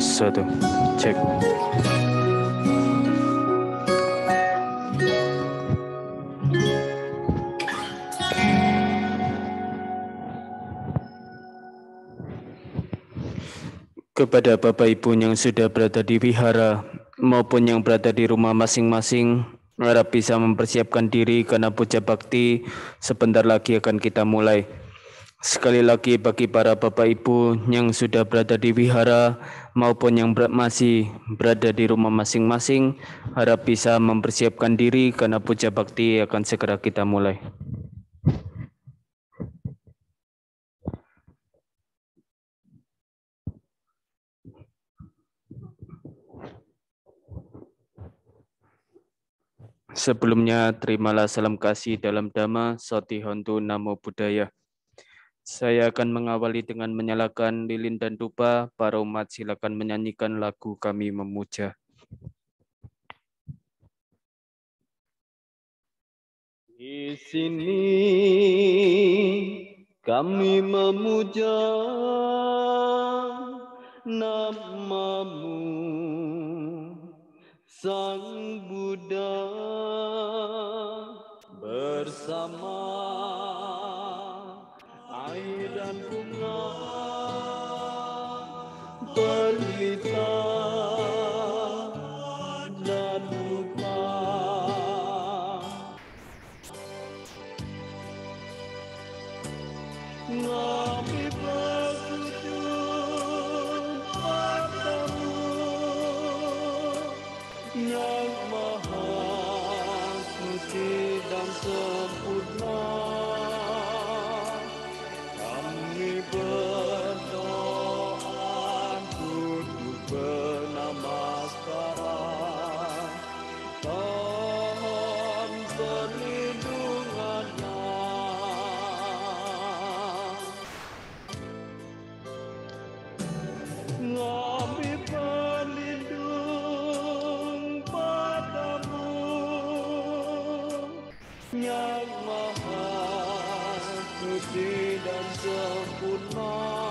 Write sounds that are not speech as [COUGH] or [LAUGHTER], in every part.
bisa cek kepada Bapak Ibu yang sudah berada di wihara maupun yang berada di rumah masing-masing harap bisa mempersiapkan diri karena puja bakti sebentar lagi akan kita mulai. Sekali lagi bagi para bapak ibu yang sudah berada di wihara maupun yang masih berada di rumah masing-masing, harap bisa mempersiapkan diri karena puja bakti akan segera kita mulai. Sebelumnya, terimalah salam kasih dalam dhamma, Soti Hontu Namo Buddhaya. Saya akan mengawali dengan menyalakan lilin dan dupa. Para umat silakan menyanyikan lagu kami memuja. Di sini kami memuja namamu Sang Buddha bersama dan bunga Berita putih dan sempurna.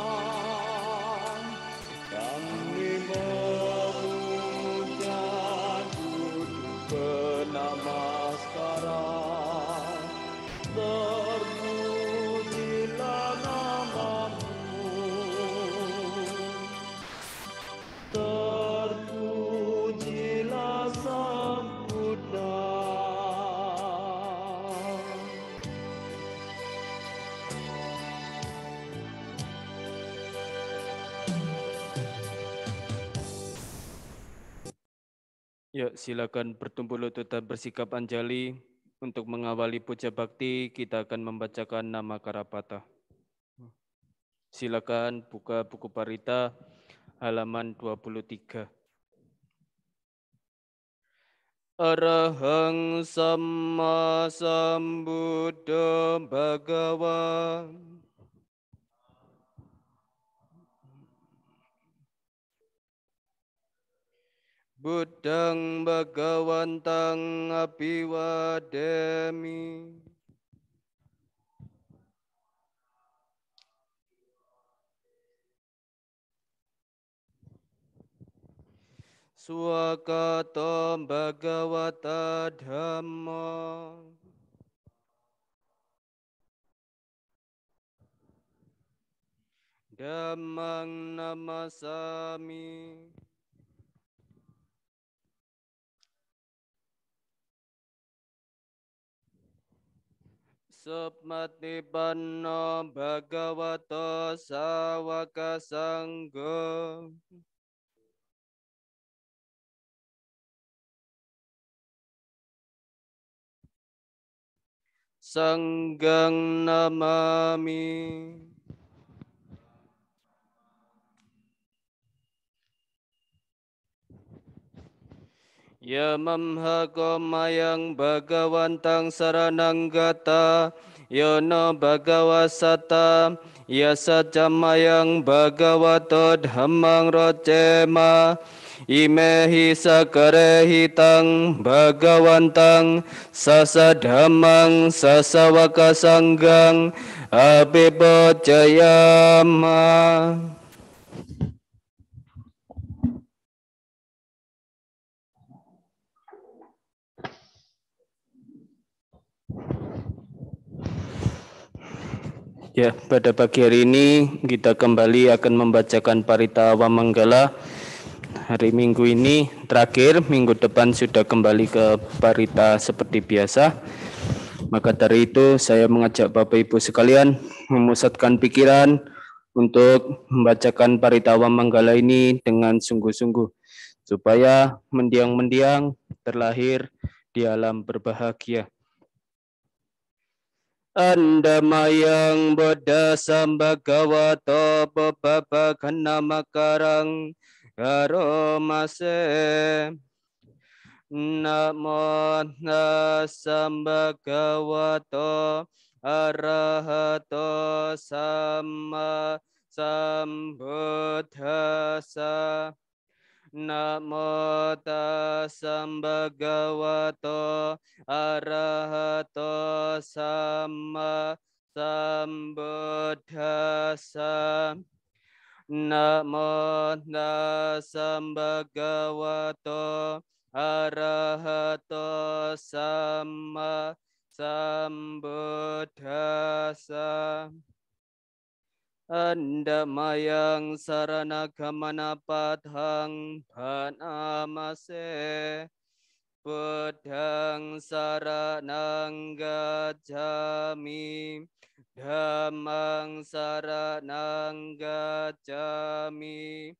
silakan bertumpu lutut dan bersikap anjali. Untuk mengawali puja bakti, kita akan membacakan nama Karapata. Silakan buka buku parita halaman 23. Arahang sama sambuddha bhagawan Budang bagawan wademi Bhagavantang Abhiwademi. Suakata bagawata Dhamma. nama sami. Submatipanno bhagavato sawaka sanggo Sanggang namami Ya mamhagoma Bagawan Tang saranang gata yono Bagawasata, ya sajamayang bhagavato dhammang rocema imehi sakarehitang bhagavantang sasadhamang sasawakasanggang abibodjayama Ya, pada pagi hari ini kita kembali akan membacakan Parita Wamanggala hari Minggu ini terakhir, minggu depan sudah kembali ke Parita seperti biasa. Maka dari itu saya mengajak Bapak Ibu sekalian memusatkan pikiran untuk membacakan Parita Wamanggala ini dengan sungguh-sungguh supaya mendiang-mendiang terlahir di alam berbahagia. Anda Andamayang Buddha Sambhagavato Bapa Makarang Aromase Namo Sambhagavato Arahato Sama Sambuddhasa Namo tassa bhagavato arahato samma sambuddhassa. Namo tassa bhagavato arahato samma sambuddhassa. Anda sarana Andamayang saranagamanapatang panamase Pedang sarana gajami Damang sarana gajami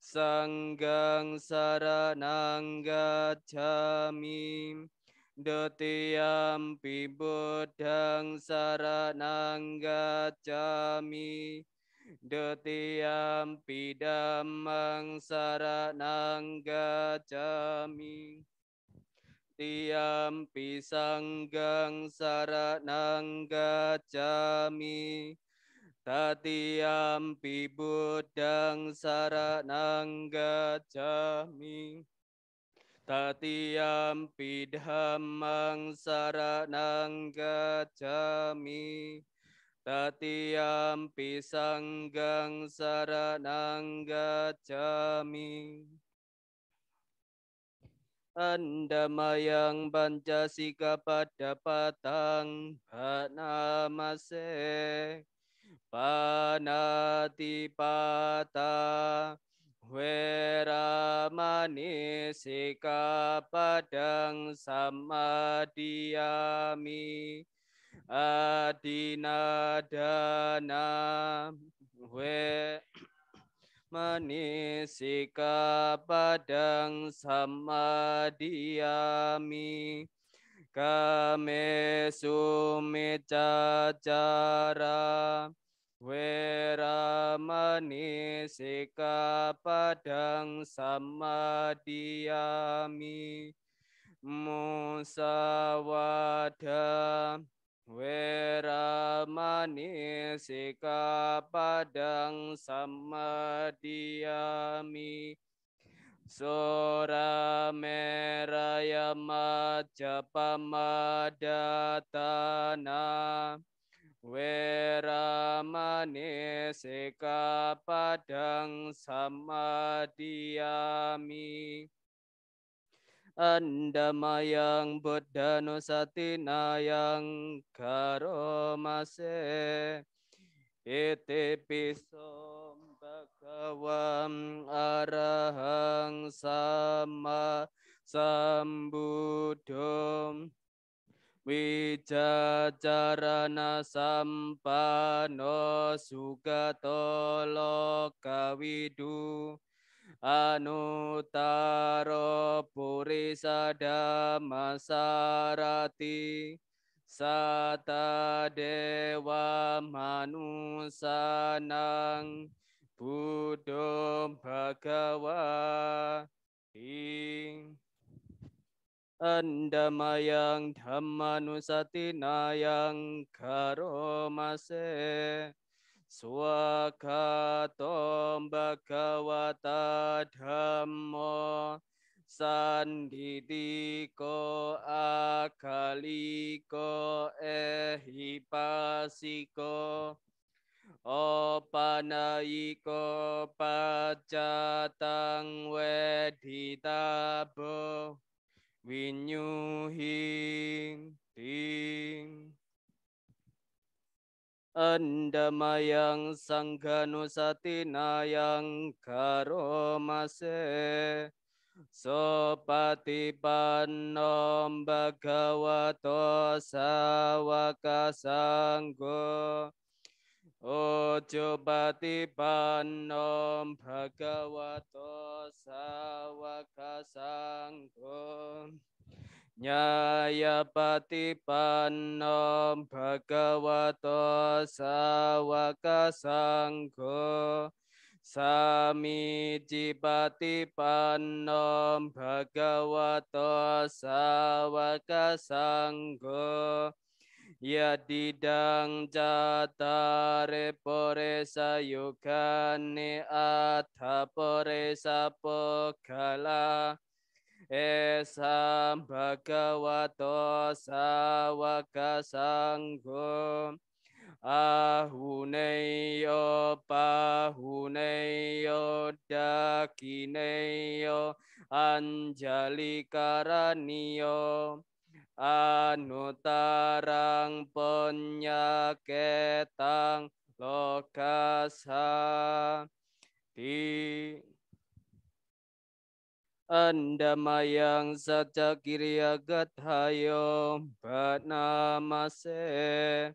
Sanggang sarana gajami Detiam pibudang saranang gacami. Detiam pidamang saranang gacami. Tiam pisanggang saranang gacami. Tatiam pibudang saranang gacami. Tatiyam pidhamang saranang gacami. Tatiyam pisanggang saranang gacami. Andamayang Pancasika pada patang panati Panatipata padang เวรามณีสิกาปดังสัมมาดิยามิ adinadana we manisika padang samadiyami kame cacara. Weramani sika padang sama diami musawada Weramani sika padang sama diami Sora meraya majapamadatana Weramani Seka padang sekapadang samadiami andamayang satina yang karomase ete pisom bhagawam arahang sama sambudom Wijajarana sampano sugato lokawidu anutaro purisada masarati sata dewa manusanang budom bhagawa ing अन्दमयं धमनुसतिनायं करोमसे स्वखतों भगवता धम्मो सन्धिदिको अखलिको एहिपासिको ओपनयिको पचतं वेधिताभो Vinh nhu hiên tiên Andamayang sangganusatinayang karomase Sopati panom bhagavato sawaka sanggo Ojo Bati Panom bhagavato sawakasanggo Nyaya Bati Panom bhagavato sawakasanggo Sami Jibati panom bhagavato sawaka Yadidang jatare poresa yukani atha poresa pokala esa bhagavato savaka sanggum ahuneyo pahuneyo dakineyo anjali karaniyo anu tarang penyaketang lokasa di Andamayang saja kiriagat hayom se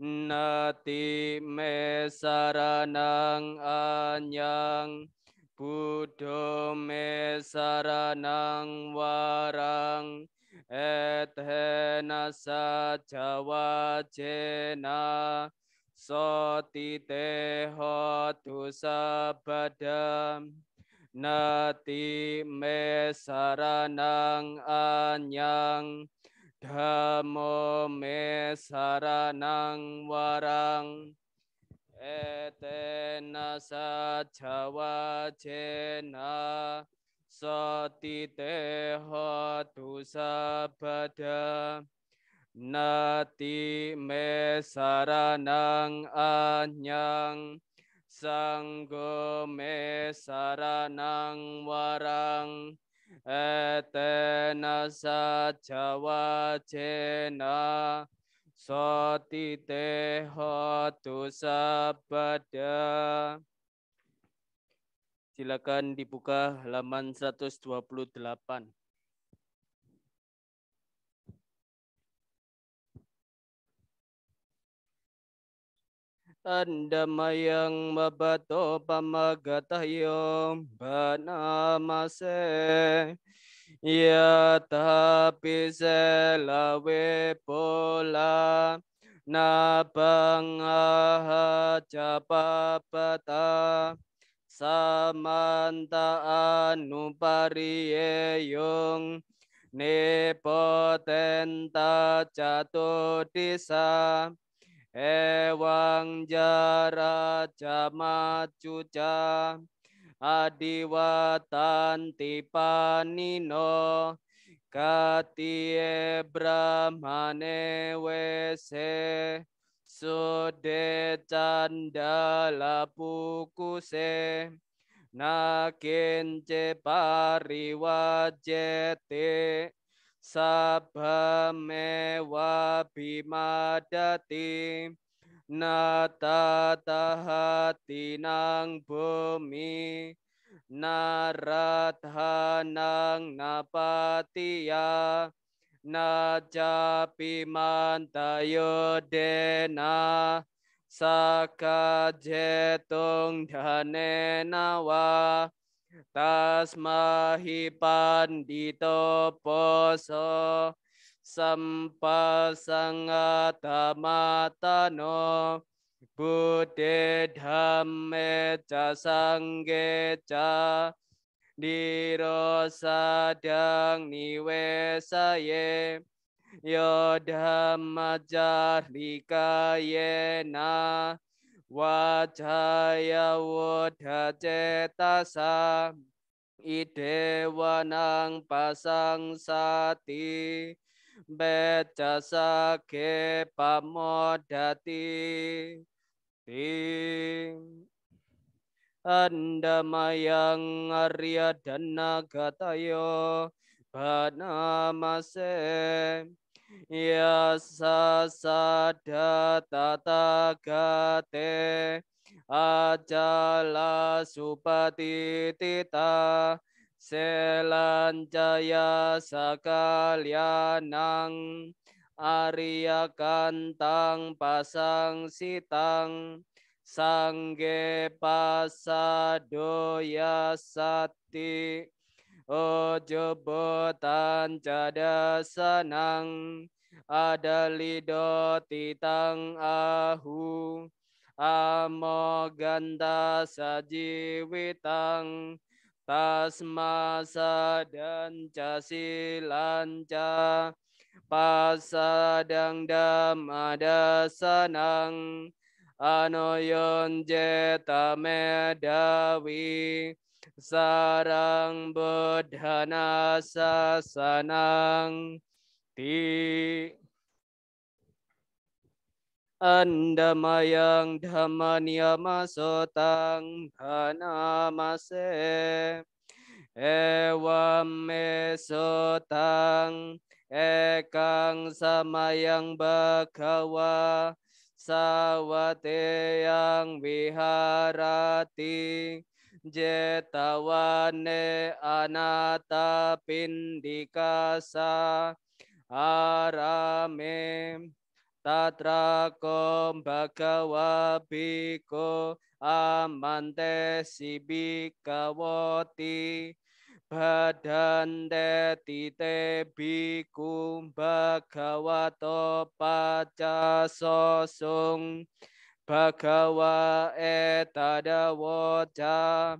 nati mesaranang anyang budo mesaranang warang Ethena sajawa jena Sotiteho dosa badam Nati me saranang anyang damo me saranang warang Etena sajawa jena Sati hatu sabada nati me saranang anyang sanggo me saranang warang etena sajawa jena satite hatu sabada Silakan dibuka halaman 128. mayang mabato pamagatayo banamase ya tapi selawe pola na patah samantaan nupariyeyung nipotenta jatuh disa ewang jara jama cuca adiwatan tipanino katie brahmane wese sudetan candala pukuse nakin cepari wajete sabhamewa bimadati natatahati nang bumi nang napatiya na na sa ka je tung dha ne wa tasmahi pandito poso sampasangatamata buddhe dhamme ca sangge ca Diro sadang niwesaye Yodhamajar ya likayena Wajaya wodhacetasa Idewanang pasang sati Becasa ke pamodati Ti Andamayang Arya Dana Gatayo Banamase Yasa tagate, Gate Ajala Supati Tita Selanjaya Sakalianang Arya Kantang Pasang Sitang sangge ya sati ojo botan cada sanang ada lido titang ahu amo ganda sajiwitang masa dan casilanca pasadang damada sanang Anoyon jetame dawi sarang Bodhana sasanang ti Andamayang dhammaniyama sotang dhanamase Ewam mesotang ekang samayang bagawa sawate yang biharati jetawane anata pindikasa arame tatra kom bhagava amante sibikawati badante tite bikum bagawato paca sosung bagawa etada woca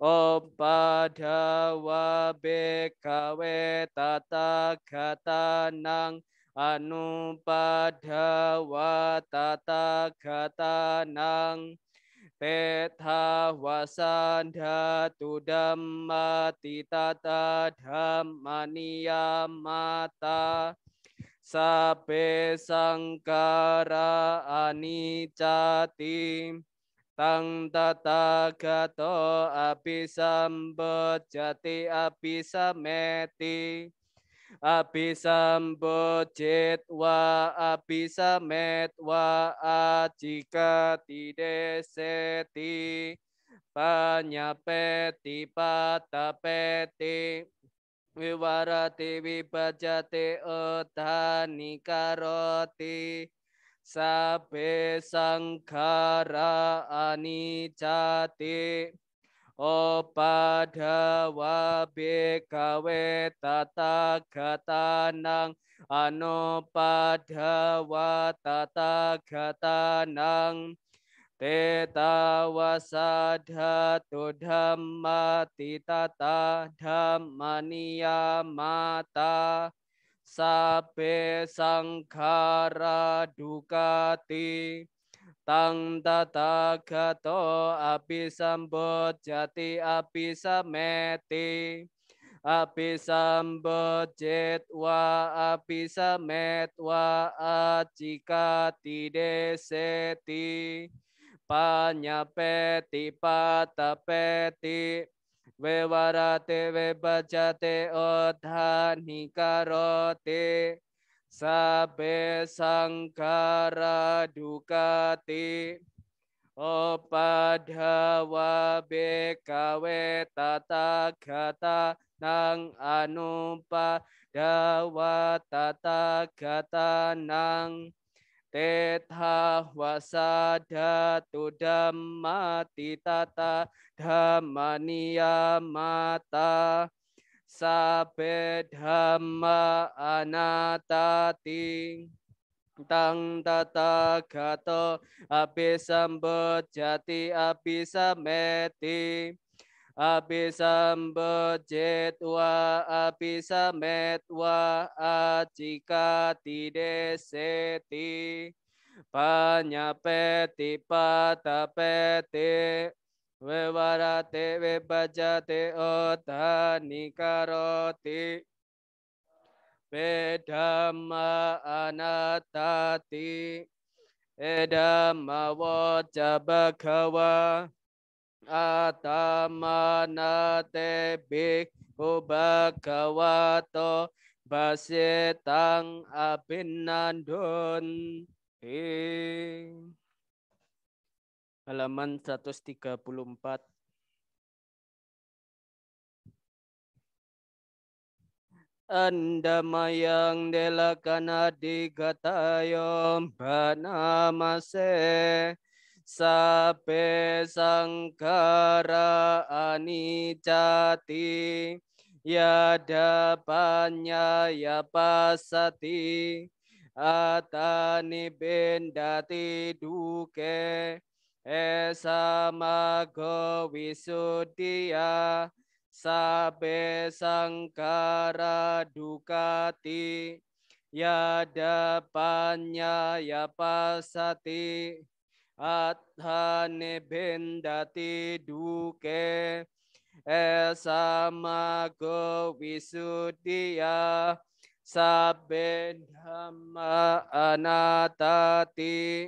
opada wabe bekawe tata kata nang anu pada tata kata nang Petha wasandha tu dhamma titata dhammaniya mata Sabe sangkara anicati Tang tata gato abisam bejati sameti abisambojit wa abisamet wa ajika tideseti panyapeti patapeti viwarati vibajati utani karoti sabe sangkara anicati Opada wabe kawe tata kata nang Ano pada wata tata nang Teta tu dhamma titata damania mata Sabe sangkara dukati Tang tata gato api sambut jati api sameti. Api sambut jetwa api sametwa acika tide seti. Panyapeti patapeti wewarate webajate odhanikarote. karote sabe sangkara dukati opadhawa bekawe tata gata nang anupa dawa tata gata nang teta wasada tu dhammati tata dhammaniya mata sabedhamma anatati tang tata gato abisambut jati abisameti abisambut jetwa abisametwa acika tideseti panyapeti patapeti विवरति विभजति उत निकरोति पेढम अनतति एढमवोच बघव आतमनते भिभुभगवतो भस्येताङ् अभिनन्दुन् हि halaman 134 Anda mayang delakana bana banamase sape sangkara anicati ya dapanya ya pasati atani bendati duke esamago wisudia sabe sangkara dukati ya dapanya ya pasati adhane bendati duke esamago wisudia sabe dhamma anatati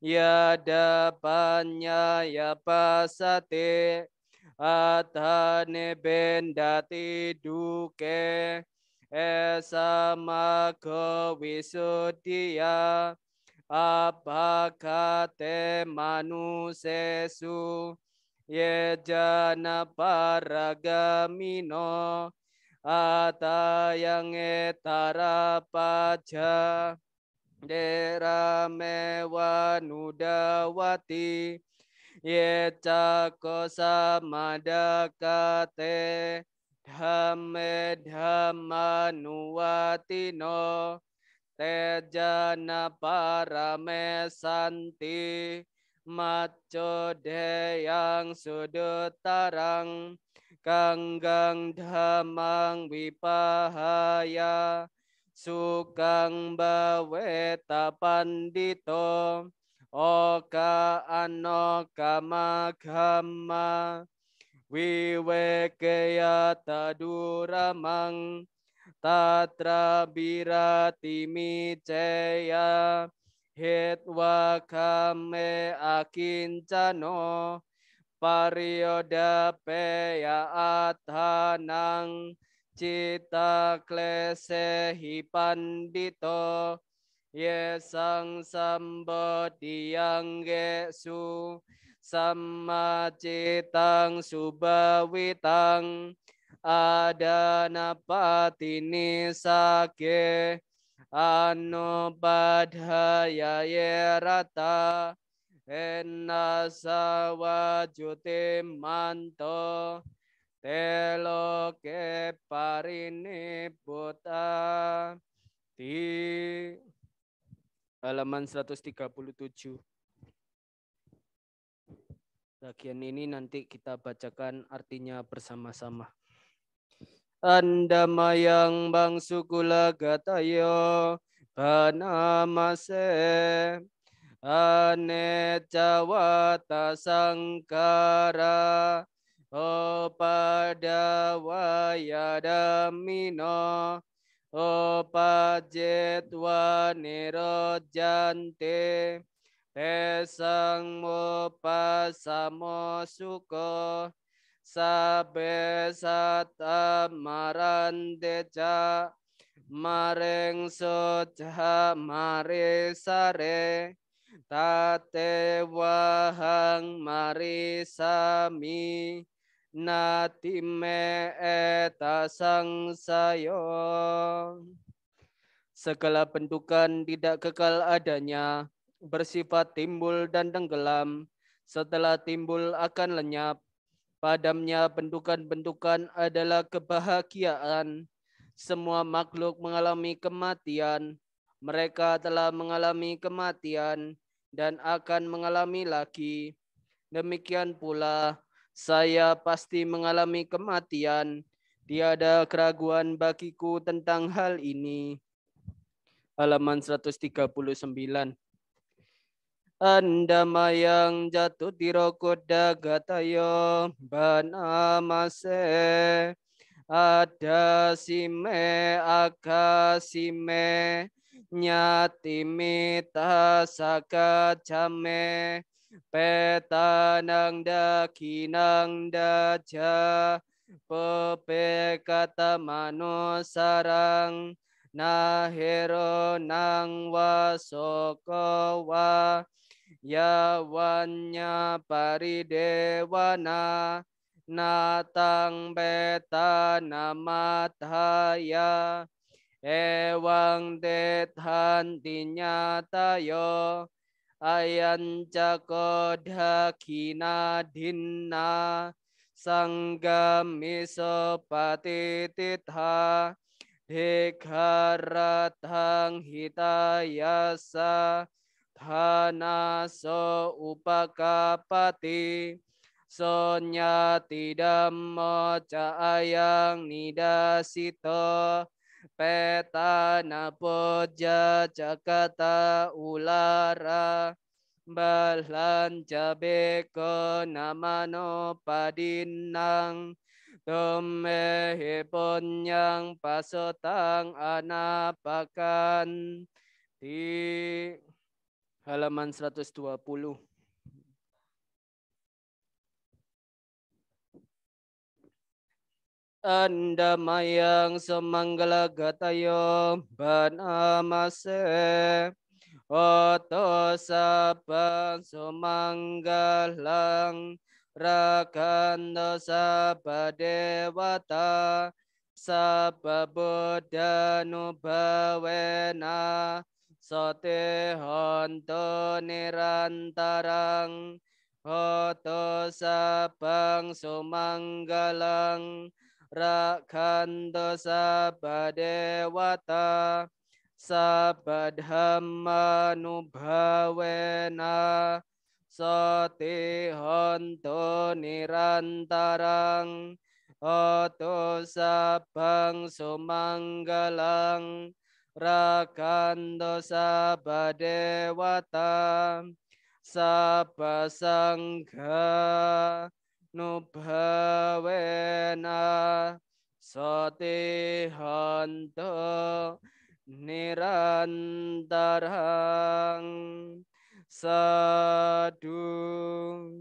Ya yadapanya yapasate atane bendati duke esama kewisudia apakate manusesu yejana paragamino yang etara paja Deramewa nudawati Yecako samadakate Dhame no Tejana parame santi Maco deyang sudut tarang Kanggang dhamang wipahaya sukang tapan pandito oka anoka maghama tadura taduramang tatra birati miceya hitwa kame akincano Pariyoda peya athanang cita klese hi pandito ye sang sambo yang su sama citang subawitang adana patini sake anu ye rata enasa wajutim manto ke parini buta di halaman 137. Bagian ini nanti kita bacakan artinya bersama-sama. Anda mayang bang sukula gatayo panamase ane cawata sangkara Opada damino, mino Opajet waniro jante Pesang mo pasamo suko Sabe sata deca, Mareng soja mare sare Tate wahang mari sami nati me eta sang sayo. Segala bentukan tidak kekal adanya, bersifat timbul dan tenggelam. Setelah timbul akan lenyap. Padamnya bentukan-bentukan adalah kebahagiaan. Semua makhluk mengalami kematian. Mereka telah mengalami kematian dan akan mengalami lagi. Demikian pula saya pasti mengalami kematian. Tiada keraguan bagiku tentang hal ini. Halaman 139. Anda mayang jatuh rokok dagatayo banamase ada sime akasime nyatimita saka jame petanang da dakinang daja pepe kata sarang nahero nang wasoko wa yawanya paridewana natang beta ya ewang dinyata yo ayanja kodha kina dinna sanggamiso patititha dhikaratang hitayasa dhanaso upakapati sonya tidammo ayang nidasito Peta napoja cakata ulara balanja beko namano padinang domehe ponyang pasotang anapakan di halaman 120. Anda mayang semanggala gatayo banamase Oto sabang semanggalang rakanda sabadewata sababodanu bawena sote honto nirantarang Oto sabang sumanggalang rakhanda sabadewata sabadhammanubhavena sati honto nirantarang oto sabang sumanggalang rakanto sabadewata sabasangga nubhavena sati hanta nirantarang sadu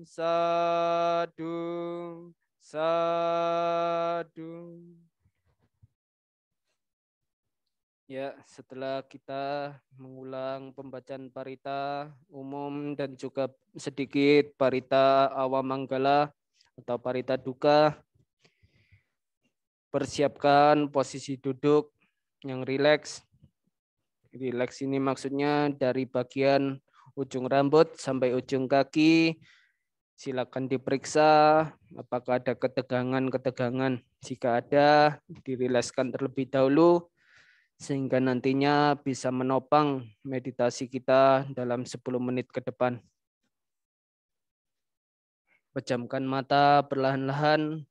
sadu sadu Ya, setelah kita mengulang pembacaan parita umum dan juga sedikit parita awamanggala, atau parita duka. Persiapkan posisi duduk yang rileks. Rileks ini maksudnya dari bagian ujung rambut sampai ujung kaki. Silakan diperiksa apakah ada ketegangan-ketegangan. Jika ada, dirileskan terlebih dahulu sehingga nantinya bisa menopang meditasi kita dalam 10 menit ke depan. Pejamkan mata perlahan-lahan.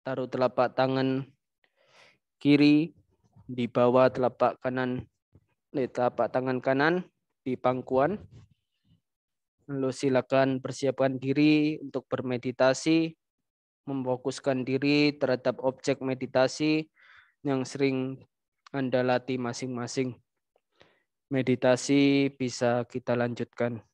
Taruh telapak tangan kiri di bawah telapak kanan, eh, telapak tangan kanan di pangkuan. Lalu silakan persiapkan diri untuk bermeditasi, memfokuskan diri terhadap objek meditasi yang sering Anda latih masing-masing. Meditasi bisa kita lanjutkan.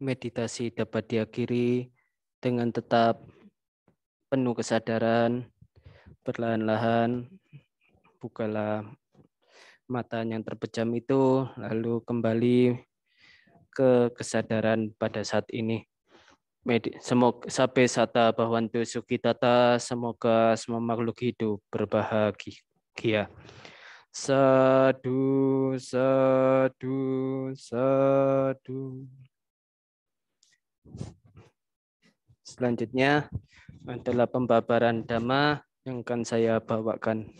meditasi dapat diakhiri dengan tetap penuh kesadaran, perlahan-lahan, bukalah mata yang terpejam itu, lalu kembali ke kesadaran pada saat ini. Semoga sampai sata bahwantu sukitata, semoga semua makhluk hidup berbahagia. Sadu, sadu, sadu. Selanjutnya adalah pembabaran dhamma yang akan saya bawakan.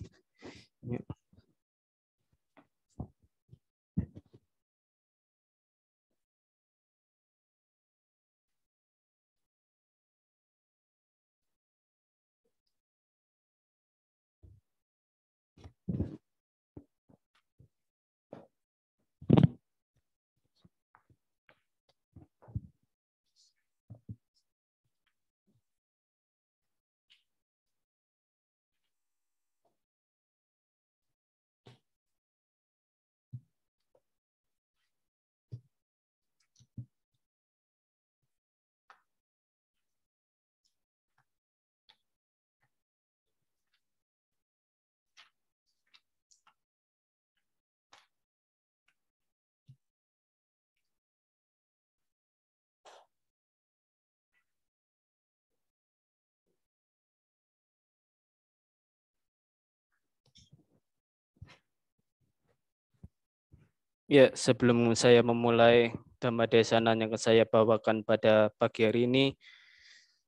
Ya, sebelum saya memulai Dhamma Desanan yang saya bawakan pada pagi hari ini,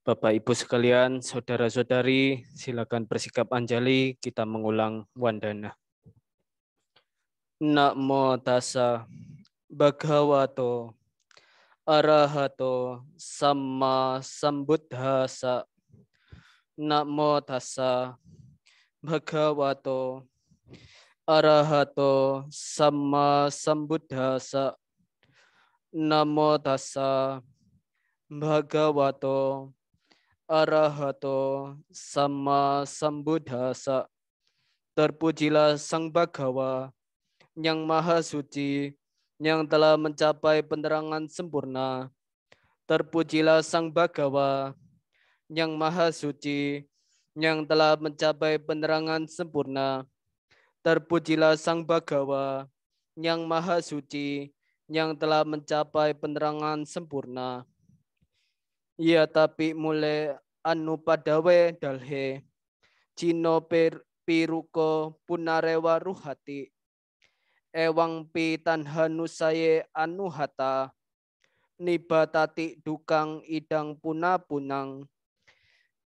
Bapak Ibu sekalian, saudara-saudari, silakan bersikap anjali, kita mengulang wandana. Namo tassa bhagavato arahato sama sambuddhasa. Namo tassa bhagavato arahato sama sambuddhasa namo tassa bhagavato arahato sama sambuddhasa terpujilah sang bhagawa yang maha suci yang telah mencapai penerangan sempurna terpujilah sang bhagawa yang maha suci yang telah mencapai penerangan sempurna Terpujilah Sang Bagawa yang Maha Suci yang telah mencapai penerangan sempurna. Ia tapi mulai anu padawe dalhe cino per piruko punarewa ruhati ewang pi tanhanusaye anu hata nibatati dukang idang puna punang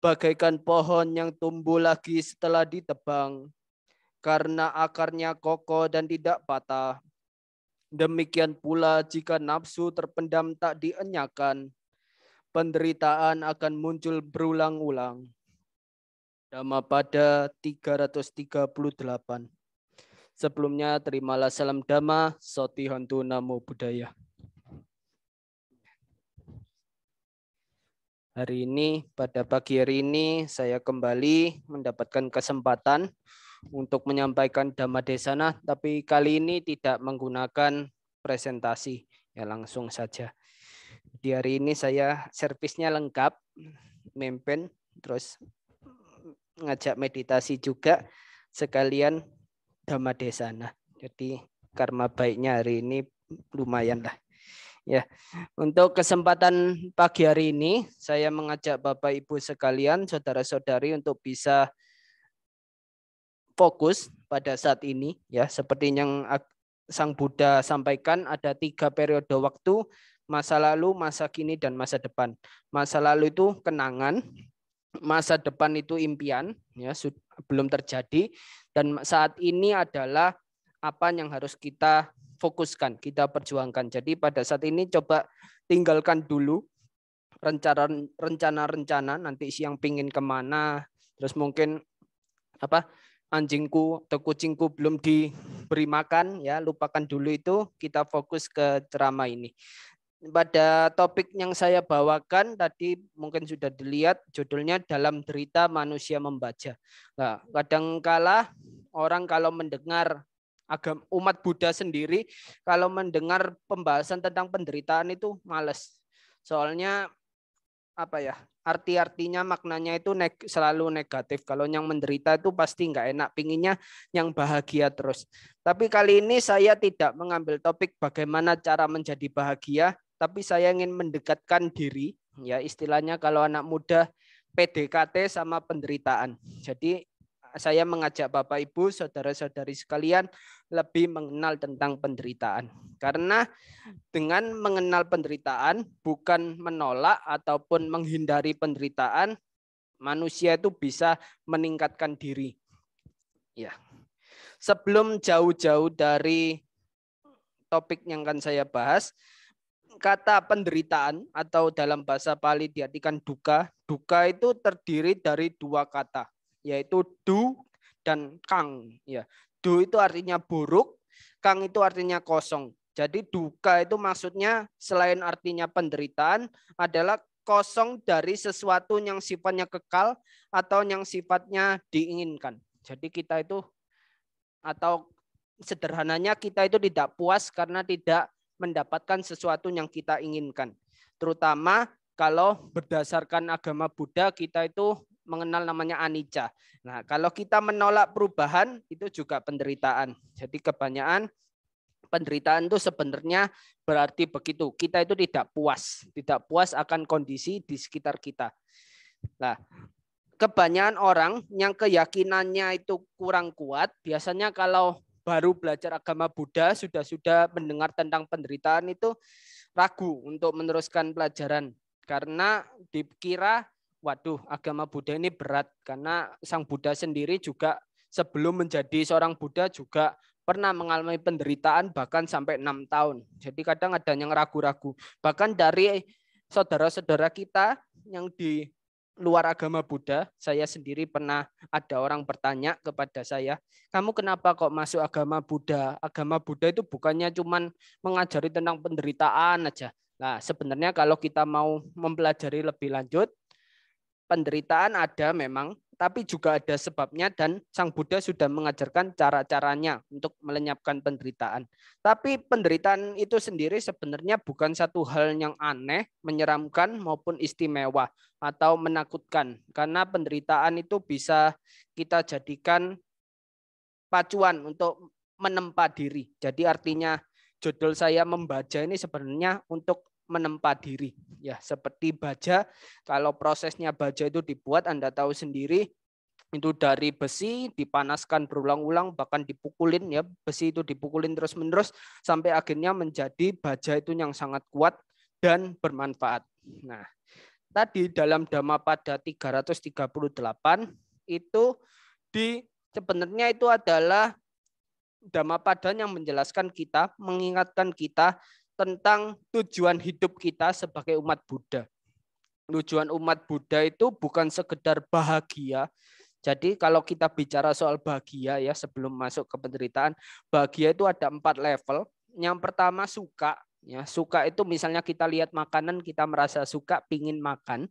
bagaikan pohon yang tumbuh lagi setelah ditebang karena akarnya kokoh dan tidak patah. Demikian pula jika nafsu terpendam tak dienyakan, penderitaan akan muncul berulang-ulang. pada 338. Sebelumnya terimalah salam Dhamma, Soti Hantu Namo Budaya. Hari ini, pada pagi hari ini, saya kembali mendapatkan kesempatan untuk menyampaikan Dhamma Desana, tapi kali ini tidak menggunakan presentasi. Ya langsung saja. Di hari ini saya servisnya lengkap, mempen, terus ngajak meditasi juga sekalian Dhamma Desana. Jadi karma baiknya hari ini lumayan lah. Ya, untuk kesempatan pagi hari ini saya mengajak Bapak Ibu sekalian, saudara-saudari untuk bisa fokus pada saat ini ya seperti yang sang Buddha sampaikan ada tiga periode waktu masa lalu masa kini dan masa depan masa lalu itu kenangan masa depan itu impian ya belum terjadi dan saat ini adalah apa yang harus kita fokuskan kita perjuangkan jadi pada saat ini coba tinggalkan dulu rencana rencana rencana nanti siang pingin kemana terus mungkin apa anjingku atau kucingku belum diberi makan ya lupakan dulu itu kita fokus ke ceramah ini pada topik yang saya bawakan tadi mungkin sudah dilihat judulnya dalam derita manusia membaca nah kadangkala orang kalau mendengar agam umat Buddha sendiri kalau mendengar pembahasan tentang penderitaan itu males soalnya apa ya arti-artinya maknanya itu neg selalu negatif. Kalau yang menderita itu pasti nggak enak, pinginnya yang bahagia terus. Tapi kali ini saya tidak mengambil topik bagaimana cara menjadi bahagia, tapi saya ingin mendekatkan diri, ya istilahnya kalau anak muda PDKT sama penderitaan. Jadi saya mengajak Bapak Ibu, saudara-saudari sekalian lebih mengenal tentang penderitaan. Karena dengan mengenal penderitaan bukan menolak ataupun menghindari penderitaan, manusia itu bisa meningkatkan diri. Ya. Sebelum jauh-jauh dari topik yang akan saya bahas, kata penderitaan atau dalam bahasa Pali diartikan duka. Duka itu terdiri dari dua kata yaitu du dan kang ya. Du itu artinya buruk, kang itu artinya kosong. Jadi duka itu maksudnya selain artinya penderitaan adalah kosong dari sesuatu yang sifatnya kekal atau yang sifatnya diinginkan. Jadi kita itu atau sederhananya kita itu tidak puas karena tidak mendapatkan sesuatu yang kita inginkan. Terutama kalau berdasarkan agama Buddha kita itu mengenal namanya anicca. Nah, kalau kita menolak perubahan itu juga penderitaan. Jadi kebanyakan penderitaan itu sebenarnya berarti begitu. Kita itu tidak puas, tidak puas akan kondisi di sekitar kita. Nah, kebanyakan orang yang keyakinannya itu kurang kuat, biasanya kalau baru belajar agama Buddha sudah-sudah mendengar tentang penderitaan itu ragu untuk meneruskan pelajaran karena dikira waduh agama Buddha ini berat karena sang Buddha sendiri juga sebelum menjadi seorang Buddha juga pernah mengalami penderitaan bahkan sampai enam tahun. Jadi kadang ada yang ragu-ragu. Bahkan dari saudara-saudara kita yang di luar agama Buddha, saya sendiri pernah ada orang bertanya kepada saya, kamu kenapa kok masuk agama Buddha? Agama Buddha itu bukannya cuman mengajari tentang penderitaan aja. Nah, sebenarnya kalau kita mau mempelajari lebih lanjut, penderitaan ada memang, tapi juga ada sebabnya dan Sang Buddha sudah mengajarkan cara-caranya untuk melenyapkan penderitaan. Tapi penderitaan itu sendiri sebenarnya bukan satu hal yang aneh, menyeramkan maupun istimewa atau menakutkan. Karena penderitaan itu bisa kita jadikan pacuan untuk menempa diri. Jadi artinya judul saya membaca ini sebenarnya untuk menempa diri ya seperti baja kalau prosesnya baja itu dibuat Anda tahu sendiri itu dari besi dipanaskan berulang-ulang bahkan dipukulin ya besi itu dipukulin terus-menerus sampai akhirnya menjadi baja itu yang sangat kuat dan bermanfaat. Nah, tadi dalam Dhamma pada 338 itu di sebenarnya itu adalah Dhamma pada yang menjelaskan kita, mengingatkan kita tentang tujuan hidup kita sebagai umat Buddha. Tujuan umat Buddha itu bukan sekedar bahagia. Jadi kalau kita bicara soal bahagia ya sebelum masuk ke penderitaan, bahagia itu ada empat level. Yang pertama suka, ya suka itu misalnya kita lihat makanan kita merasa suka pingin makan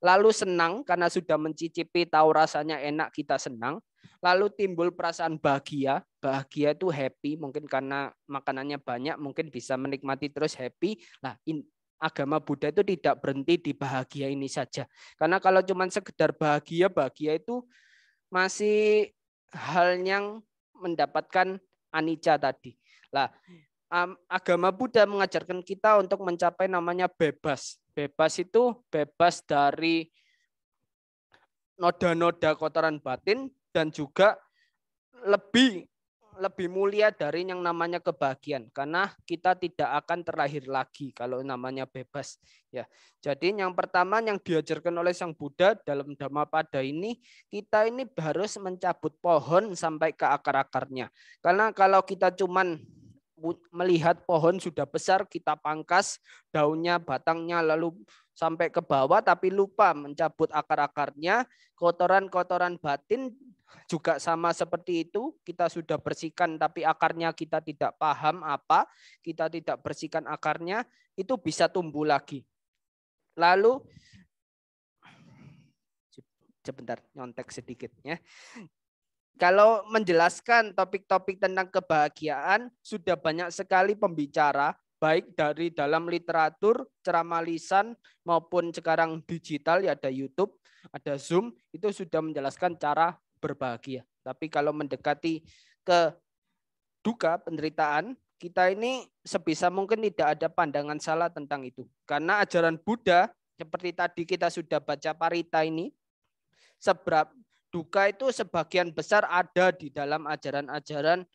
lalu senang karena sudah mencicipi tahu rasanya enak kita senang lalu timbul perasaan bahagia. Bahagia itu happy, mungkin karena makanannya banyak, mungkin bisa menikmati terus happy. Nah, in, agama Buddha itu tidak berhenti di bahagia ini saja. Karena kalau cuma sekedar bahagia, bahagia itu masih hal yang mendapatkan anicca tadi. Lah, agama Buddha mengajarkan kita untuk mencapai namanya bebas. Bebas itu bebas dari noda-noda kotoran batin, dan juga lebih lebih mulia dari yang namanya kebahagiaan karena kita tidak akan terlahir lagi kalau namanya bebas ya. Jadi yang pertama yang diajarkan oleh Sang Buddha dalam Dhammapada ini kita ini harus mencabut pohon sampai ke akar-akarnya. Karena kalau kita cuman melihat pohon sudah besar kita pangkas daunnya, batangnya lalu sampai ke bawah tapi lupa mencabut akar-akarnya. Kotoran-kotoran batin juga sama seperti itu. Kita sudah bersihkan tapi akarnya kita tidak paham apa. Kita tidak bersihkan akarnya. Itu bisa tumbuh lagi. Lalu sebentar nyontek sedikit ya kalau menjelaskan topik-topik tentang kebahagiaan, sudah banyak sekali pembicara baik dari dalam literatur, ceramah lisan maupun sekarang digital ya ada YouTube, ada Zoom itu sudah menjelaskan cara berbahagia. Tapi kalau mendekati ke duka, penderitaan, kita ini sebisa mungkin tidak ada pandangan salah tentang itu. Karena ajaran Buddha seperti tadi kita sudah baca parita ini seberapa duka itu sebagian besar ada di dalam ajaran-ajaran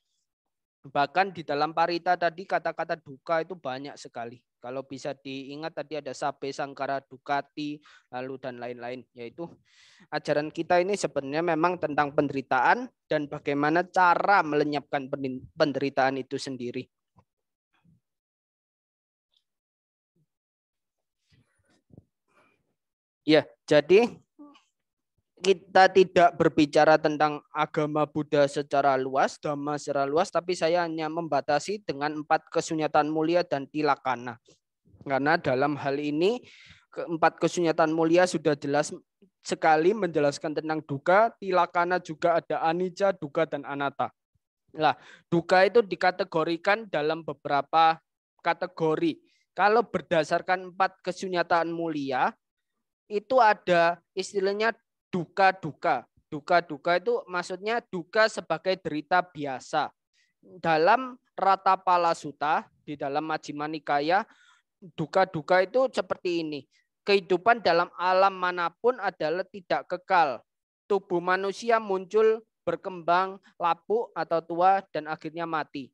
Bahkan di dalam parita tadi kata-kata duka itu banyak sekali. Kalau bisa diingat tadi ada sape Sangkara Dukati lalu dan lain-lain yaitu ajaran kita ini sebenarnya memang tentang penderitaan dan bagaimana cara melenyapkan penderitaan itu sendiri. Ya, jadi kita tidak berbicara tentang agama Buddha secara luas, dhamma secara luas, tapi saya hanya membatasi dengan empat kesunyatan mulia dan tilakana. Karena dalam hal ini keempat kesunyatan mulia sudah jelas sekali menjelaskan tentang duka, tilakana juga ada anicca, duka dan anatta. Lah, duka itu dikategorikan dalam beberapa kategori. Kalau berdasarkan empat kesunyatan mulia, itu ada istilahnya duka-duka. Duka-duka itu maksudnya duka sebagai derita biasa. Dalam Rata Pala Sutta, di dalam Majjhima Nikaya, duka-duka itu seperti ini. Kehidupan dalam alam manapun adalah tidak kekal. Tubuh manusia muncul, berkembang, lapuk atau tua, dan akhirnya mati.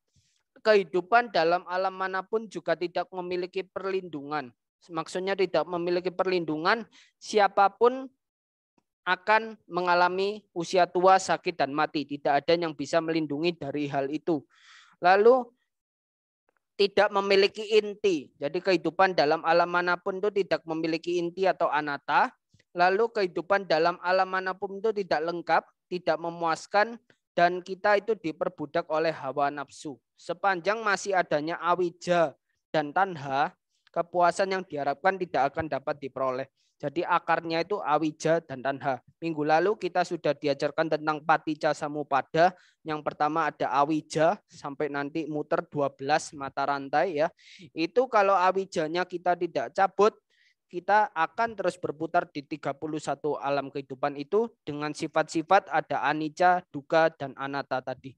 Kehidupan dalam alam manapun juga tidak memiliki perlindungan. Maksudnya tidak memiliki perlindungan. Siapapun akan mengalami usia tua, sakit, dan mati. Tidak ada yang bisa melindungi dari hal itu. Lalu tidak memiliki inti. Jadi kehidupan dalam alam manapun itu tidak memiliki inti atau anata. Lalu kehidupan dalam alam manapun itu tidak lengkap, tidak memuaskan, dan kita itu diperbudak oleh hawa nafsu. Sepanjang masih adanya awija dan tanha, kepuasan yang diharapkan tidak akan dapat diperoleh. Jadi akarnya itu awija dan tanha. Minggu lalu kita sudah diajarkan tentang patija samupada. Yang pertama ada awija sampai nanti muter 12 mata rantai ya. Itu kalau awijanya kita tidak cabut, kita akan terus berputar di 31 alam kehidupan itu dengan sifat-sifat ada anicca, duka dan anatta tadi.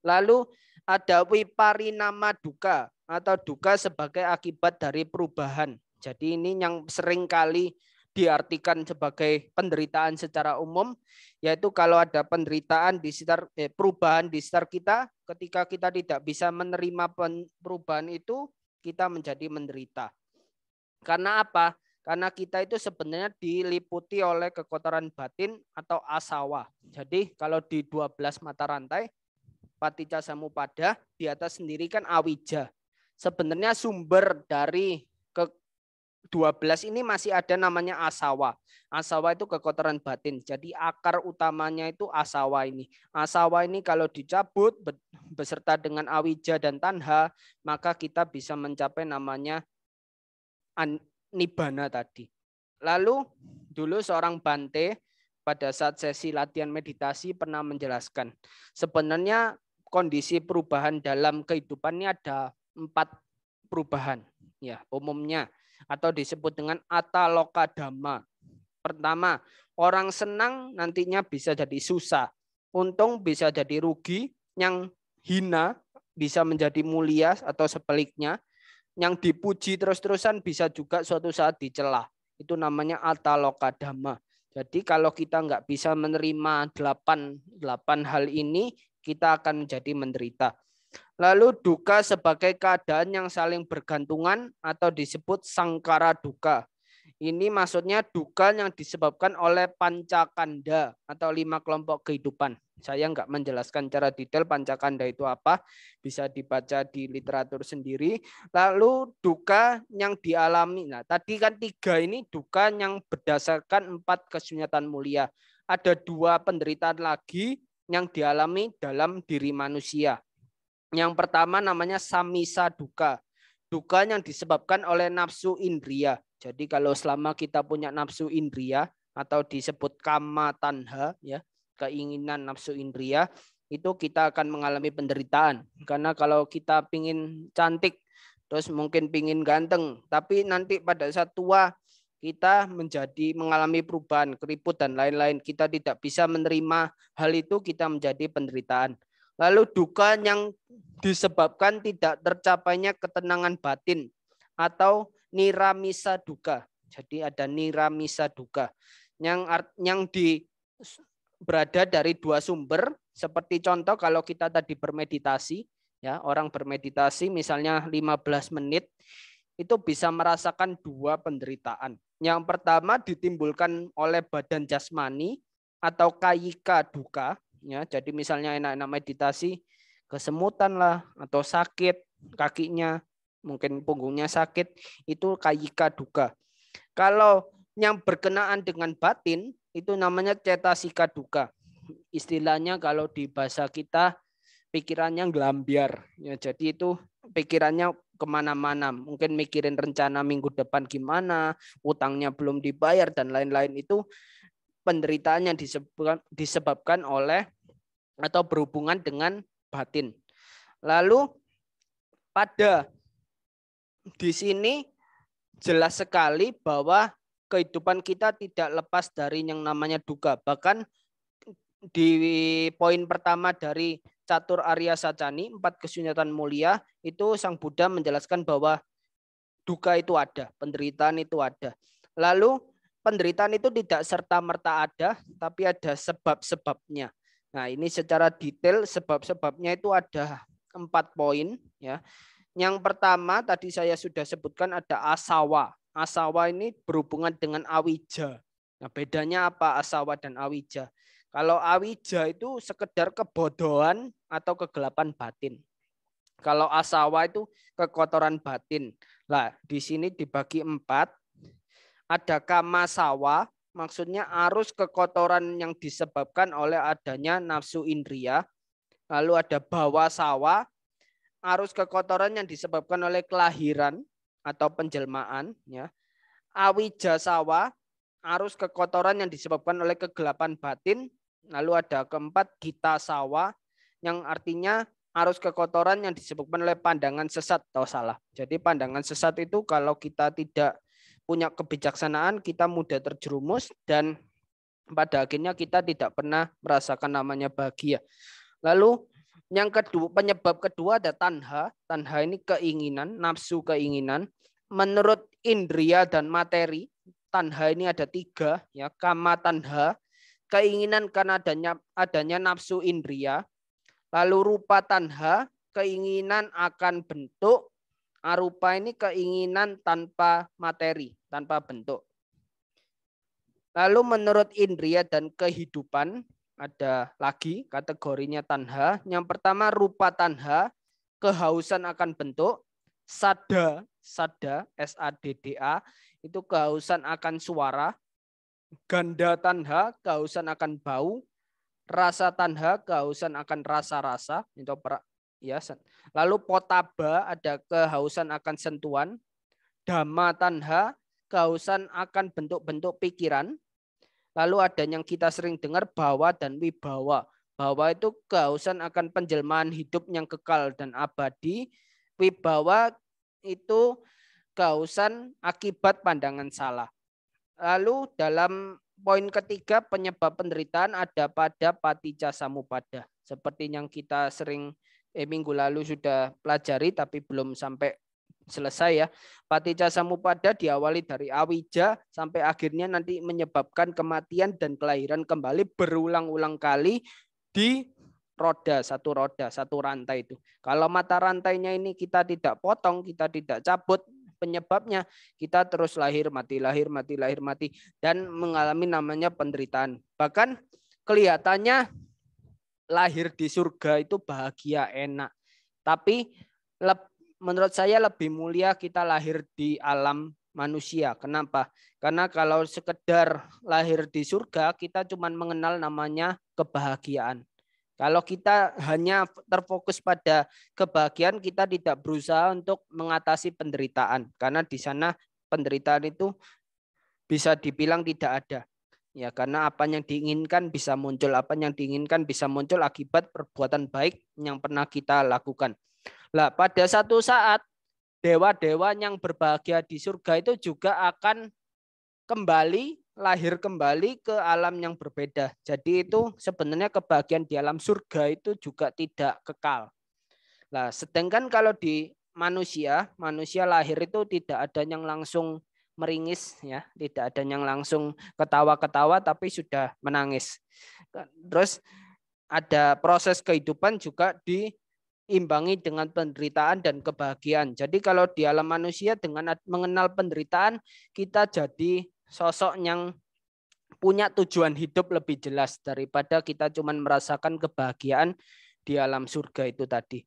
Lalu ada wiparinama duka atau duka sebagai akibat dari perubahan jadi ini yang sering kali diartikan sebagai penderitaan secara umum, yaitu kalau ada penderitaan di sekitar eh, perubahan di sekitar kita, ketika kita tidak bisa menerima perubahan itu, kita menjadi menderita. Karena apa? Karena kita itu sebenarnya diliputi oleh kekotoran batin atau asawa. Jadi kalau di 12 mata rantai, patica samupada, di atas sendiri kan awija. Sebenarnya sumber dari 12 ini masih ada namanya asawa. Asawa itu kekotoran batin. Jadi akar utamanya itu asawa ini. Asawa ini kalau dicabut beserta dengan awija dan tanha, maka kita bisa mencapai namanya nibana tadi. Lalu dulu seorang bante pada saat sesi latihan meditasi pernah menjelaskan. Sebenarnya kondisi perubahan dalam kehidupan ini ada empat perubahan. Ya, umumnya atau disebut dengan ataloka atalokadama. Pertama, orang senang nantinya bisa jadi susah, untung bisa jadi rugi, yang hina bisa menjadi mulia atau sebaliknya, yang dipuji terus-terusan bisa juga suatu saat dicela. Itu namanya ataloka atalokadama. Jadi kalau kita nggak bisa menerima delapan, delapan hal ini, kita akan menjadi menderita. Lalu duka sebagai keadaan yang saling bergantungan atau disebut sangkara duka. Ini maksudnya duka yang disebabkan oleh pancakanda atau lima kelompok kehidupan. Saya enggak menjelaskan cara detail pancakanda itu apa, bisa dibaca di literatur sendiri. Lalu duka yang dialami. Nah, tadi kan tiga ini duka yang berdasarkan empat kesunyatan mulia. Ada dua penderitaan lagi yang dialami dalam diri manusia yang pertama namanya samisa duka. Duka yang disebabkan oleh nafsu indria. Jadi kalau selama kita punya nafsu indria atau disebut kama tanha ya, keinginan nafsu indria, itu kita akan mengalami penderitaan. Karena kalau kita pingin cantik, terus mungkin pingin ganteng, tapi nanti pada saat tua kita menjadi mengalami perubahan, keriput dan lain-lain. Kita tidak bisa menerima hal itu, kita menjadi penderitaan. Lalu duka yang disebabkan tidak tercapainya ketenangan batin atau niramisa duka. Jadi ada niramisa duka yang yang di berada dari dua sumber seperti contoh kalau kita tadi bermeditasi ya orang bermeditasi misalnya 15 menit itu bisa merasakan dua penderitaan. Yang pertama ditimbulkan oleh badan jasmani atau kayika duka ya jadi misalnya enak-enak meditasi kesemutan lah atau sakit kakinya mungkin punggungnya sakit itu kayika duka kalau yang berkenaan dengan batin itu namanya cetasika duka istilahnya kalau di bahasa kita pikirannya gelambiar ya jadi itu pikirannya kemana-mana mungkin mikirin rencana minggu depan gimana utangnya belum dibayar dan lain-lain itu penderitaannya disebabkan disebabkan oleh atau berhubungan dengan batin. Lalu pada di sini jelas sekali bahwa kehidupan kita tidak lepas dari yang namanya duka. Bahkan di poin pertama dari Catur Arya Sacani, Empat Kesunyatan Mulia, itu Sang Buddha menjelaskan bahwa duka itu ada, penderitaan itu ada. Lalu penderitaan itu tidak serta-merta ada, tapi ada sebab-sebabnya. Nah, ini secara detail sebab-sebabnya itu ada empat poin ya. Yang pertama tadi saya sudah sebutkan ada asawa. Asawa ini berhubungan dengan awija. Nah, bedanya apa asawa dan awija? Kalau awija itu sekedar kebodohan atau kegelapan batin. Kalau asawa itu kekotoran batin. Lah, di sini dibagi empat. Ada kamasawa, maksudnya arus kekotoran yang disebabkan oleh adanya nafsu indria. Lalu ada bawa sawa, arus kekotoran yang disebabkan oleh kelahiran atau penjelmaan. Ya. Awija sawa, arus kekotoran yang disebabkan oleh kegelapan batin. Lalu ada keempat kita sawa, yang artinya arus kekotoran yang disebabkan oleh pandangan sesat atau salah. Jadi pandangan sesat itu kalau kita tidak punya kebijaksanaan, kita mudah terjerumus dan pada akhirnya kita tidak pernah merasakan namanya bahagia. Lalu yang kedua penyebab kedua ada tanha. Tanha ini keinginan, nafsu keinginan. Menurut indria dan materi, tanha ini ada tiga ya kama tanha keinginan karena adanya adanya nafsu indria lalu rupa tanha keinginan akan bentuk arupa ini keinginan tanpa materi tanpa bentuk. Lalu menurut indria dan kehidupan ada lagi kategorinya tanha. Yang pertama rupa tanha, kehausan akan bentuk. Sada, sada, S-A-D-D-A, itu kehausan akan suara. Ganda tanha, kehausan akan bau. Rasa tanha, kehausan akan rasa-rasa. Itu ya. Lalu potaba ada kehausan akan sentuhan. Dhamma tanha, kehausan akan bentuk-bentuk pikiran. Lalu ada yang kita sering dengar bawa dan wibawa. Bawa itu kehausan akan penjelmaan hidup yang kekal dan abadi. Wibawa itu kehausan akibat pandangan salah. Lalu dalam poin ketiga penyebab penderitaan ada pada patija samupada. Seperti yang kita sering eh, minggu lalu sudah pelajari tapi belum sampai selesai ya. Patica Samupada diawali dari awija sampai akhirnya nanti menyebabkan kematian dan kelahiran kembali berulang-ulang kali di roda, satu roda, satu rantai itu. Kalau mata rantainya ini kita tidak potong, kita tidak cabut, penyebabnya kita terus lahir mati lahir mati lahir mati dan mengalami namanya penderitaan bahkan kelihatannya lahir di surga itu bahagia enak tapi menurut saya lebih mulia kita lahir di alam manusia. Kenapa? Karena kalau sekedar lahir di surga, kita cuma mengenal namanya kebahagiaan. Kalau kita hanya terfokus pada kebahagiaan, kita tidak berusaha untuk mengatasi penderitaan. Karena di sana penderitaan itu bisa dibilang tidak ada. Ya, karena apa yang diinginkan bisa muncul, apa yang diinginkan bisa muncul akibat perbuatan baik yang pernah kita lakukan. Lah pada satu saat dewa-dewa yang berbahagia di surga itu juga akan kembali lahir kembali ke alam yang berbeda. Jadi itu sebenarnya kebahagiaan di alam surga itu juga tidak kekal. Nah, sedangkan kalau di manusia, manusia lahir itu tidak ada yang langsung meringis ya, tidak ada yang langsung ketawa-ketawa tapi sudah menangis. Terus ada proses kehidupan juga di imbangi dengan penderitaan dan kebahagiaan. Jadi kalau di alam manusia dengan mengenal penderitaan, kita jadi sosok yang punya tujuan hidup lebih jelas daripada kita cuma merasakan kebahagiaan di alam surga itu tadi.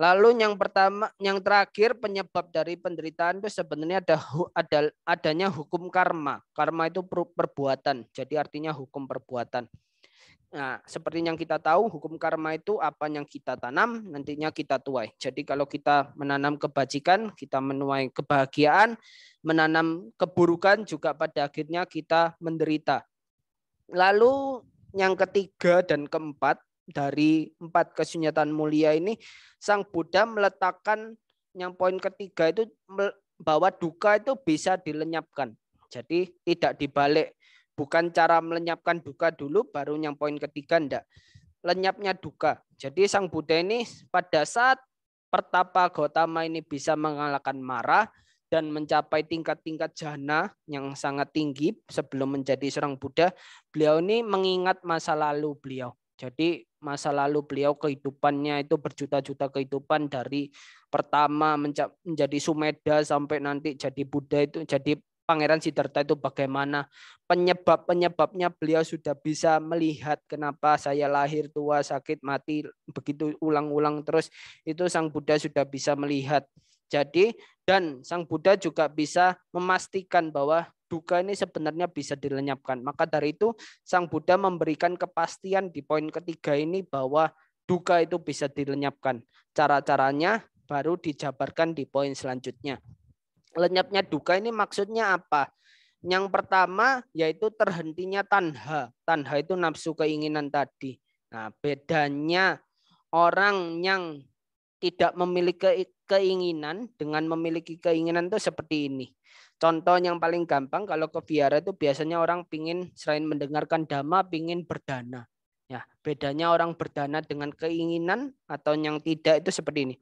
Lalu yang pertama, yang terakhir penyebab dari penderitaan itu sebenarnya ada, ada adanya hukum karma. Karma itu perbuatan, jadi artinya hukum perbuatan. Nah, seperti yang kita tahu, hukum karma itu apa yang kita tanam, nantinya kita tuai. Jadi kalau kita menanam kebajikan, kita menuai kebahagiaan, menanam keburukan juga pada akhirnya kita menderita. Lalu yang ketiga dan keempat dari empat kesunyatan mulia ini, Sang Buddha meletakkan yang poin ketiga itu bahwa duka itu bisa dilenyapkan. Jadi tidak dibalik Bukan cara melenyapkan duka dulu baru yang poin ketiga ndak Lenyapnya duka. Jadi Sang Buddha ini pada saat pertapa Gotama ini bisa mengalahkan marah dan mencapai tingkat-tingkat jana yang sangat tinggi sebelum menjadi seorang Buddha, beliau ini mengingat masa lalu beliau. Jadi masa lalu beliau kehidupannya itu berjuta-juta kehidupan dari pertama menjadi Sumeda sampai nanti jadi Buddha itu jadi Pangeran Siddhartha itu bagaimana penyebab-penyebabnya beliau sudah bisa melihat kenapa saya lahir tua sakit mati begitu ulang-ulang terus itu Sang Buddha sudah bisa melihat jadi dan Sang Buddha juga bisa memastikan bahwa duka ini sebenarnya bisa dilenyapkan maka dari itu Sang Buddha memberikan kepastian di poin ketiga ini bahwa duka itu bisa dilenyapkan cara-caranya baru dijabarkan di poin selanjutnya Lenyapnya duka ini maksudnya apa? Yang pertama yaitu terhentinya tanha. Tanha itu nafsu keinginan tadi. Nah, bedanya orang yang tidak memiliki keinginan dengan memiliki keinginan itu seperti ini. Contoh yang paling gampang kalau ke biara itu biasanya orang pingin selain mendengarkan dhamma pingin berdana. Ya, bedanya orang berdana dengan keinginan atau yang tidak itu seperti ini.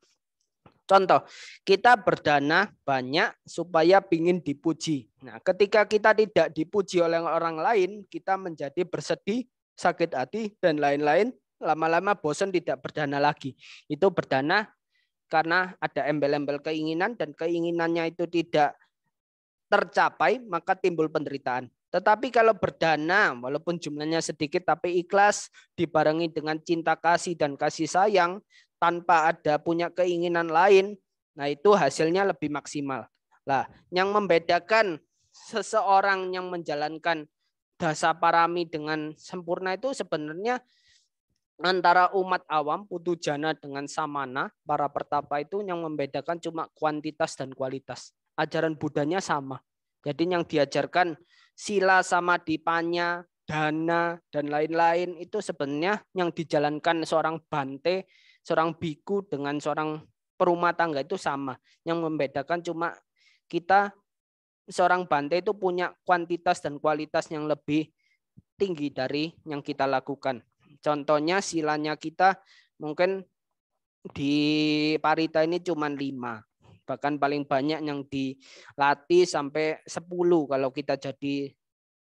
Contoh, kita berdana banyak supaya ingin dipuji. Nah, ketika kita tidak dipuji oleh orang lain, kita menjadi bersedih, sakit hati, dan lain-lain. Lama-lama bosan tidak berdana lagi. Itu berdana karena ada embel-embel keinginan dan keinginannya itu tidak tercapai, maka timbul penderitaan. Tetapi kalau berdana, walaupun jumlahnya sedikit, tapi ikhlas dibarengi dengan cinta kasih dan kasih sayang, tanpa ada punya keinginan lain, nah itu hasilnya lebih maksimal. Lah, yang membedakan seseorang yang menjalankan dasa parami dengan sempurna itu sebenarnya antara umat awam putu jana dengan samana para pertapa itu yang membedakan cuma kuantitas dan kualitas ajaran budanya sama jadi yang diajarkan sila sama dipanya dana dan lain-lain itu sebenarnya yang dijalankan seorang bante seorang biku dengan seorang perumah tangga itu sama. Yang membedakan cuma kita seorang bante itu punya kuantitas dan kualitas yang lebih tinggi dari yang kita lakukan. Contohnya silanya kita mungkin di parita ini cuma lima bahkan paling banyak yang dilatih sampai sepuluh kalau kita jadi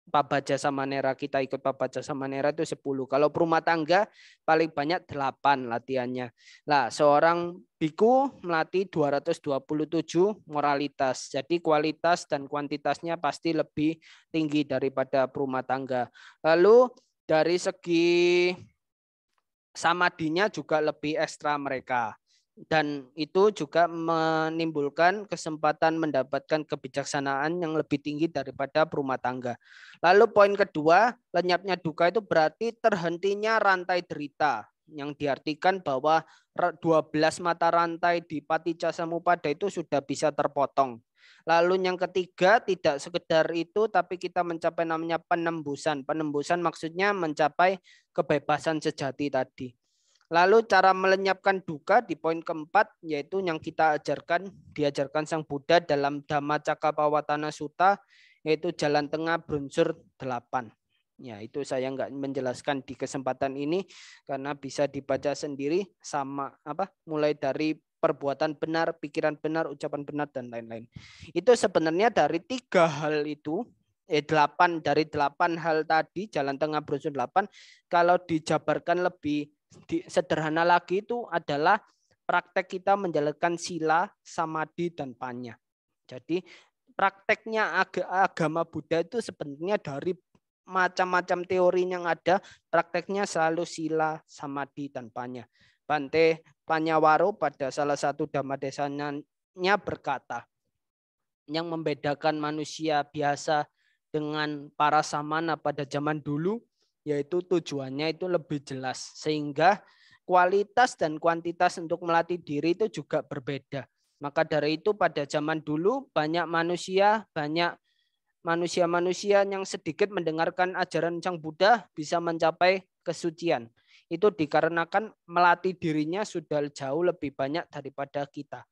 Pabaja sama Nera kita ikut Pabaja sama Nera itu 10. Kalau perumah tangga paling banyak 8 latihannya. lah seorang biku melatih 227 moralitas. Jadi kualitas dan kuantitasnya pasti lebih tinggi daripada perumah tangga. Lalu dari segi samadinya juga lebih ekstra mereka dan itu juga menimbulkan kesempatan mendapatkan kebijaksanaan yang lebih tinggi daripada perumah tangga. Lalu poin kedua, lenyapnya duka itu berarti terhentinya rantai derita yang diartikan bahwa 12 mata rantai di Pati Casamupada itu sudah bisa terpotong. Lalu yang ketiga tidak sekedar itu tapi kita mencapai namanya penembusan. Penembusan maksudnya mencapai kebebasan sejati tadi. Lalu cara melenyapkan duka di poin keempat yaitu yang kita ajarkan diajarkan Sang Buddha dalam Dhamma Cakapawatana Sutta yaitu jalan tengah brunsur 8. Ya, itu saya nggak menjelaskan di kesempatan ini karena bisa dibaca sendiri sama apa mulai dari perbuatan benar, pikiran benar, ucapan benar dan lain-lain. Itu sebenarnya dari tiga hal itu eh, 8 dari delapan hal tadi jalan tengah brunsur delapan kalau dijabarkan lebih sederhana lagi itu adalah praktek kita menjalankan sila, samadhi, dan panya. Jadi prakteknya ag agama Buddha itu sebenarnya dari macam-macam teori yang ada, prakteknya selalu sila, samadhi, dan panya. Bante Panyawaro pada salah satu dhamma desanya berkata, yang membedakan manusia biasa dengan para samana pada zaman dulu yaitu tujuannya itu lebih jelas sehingga kualitas dan kuantitas untuk melatih diri itu juga berbeda. Maka dari itu pada zaman dulu banyak manusia, banyak manusia-manusia yang sedikit mendengarkan ajaran Sang Buddha bisa mencapai kesucian. Itu dikarenakan melatih dirinya sudah jauh lebih banyak daripada kita.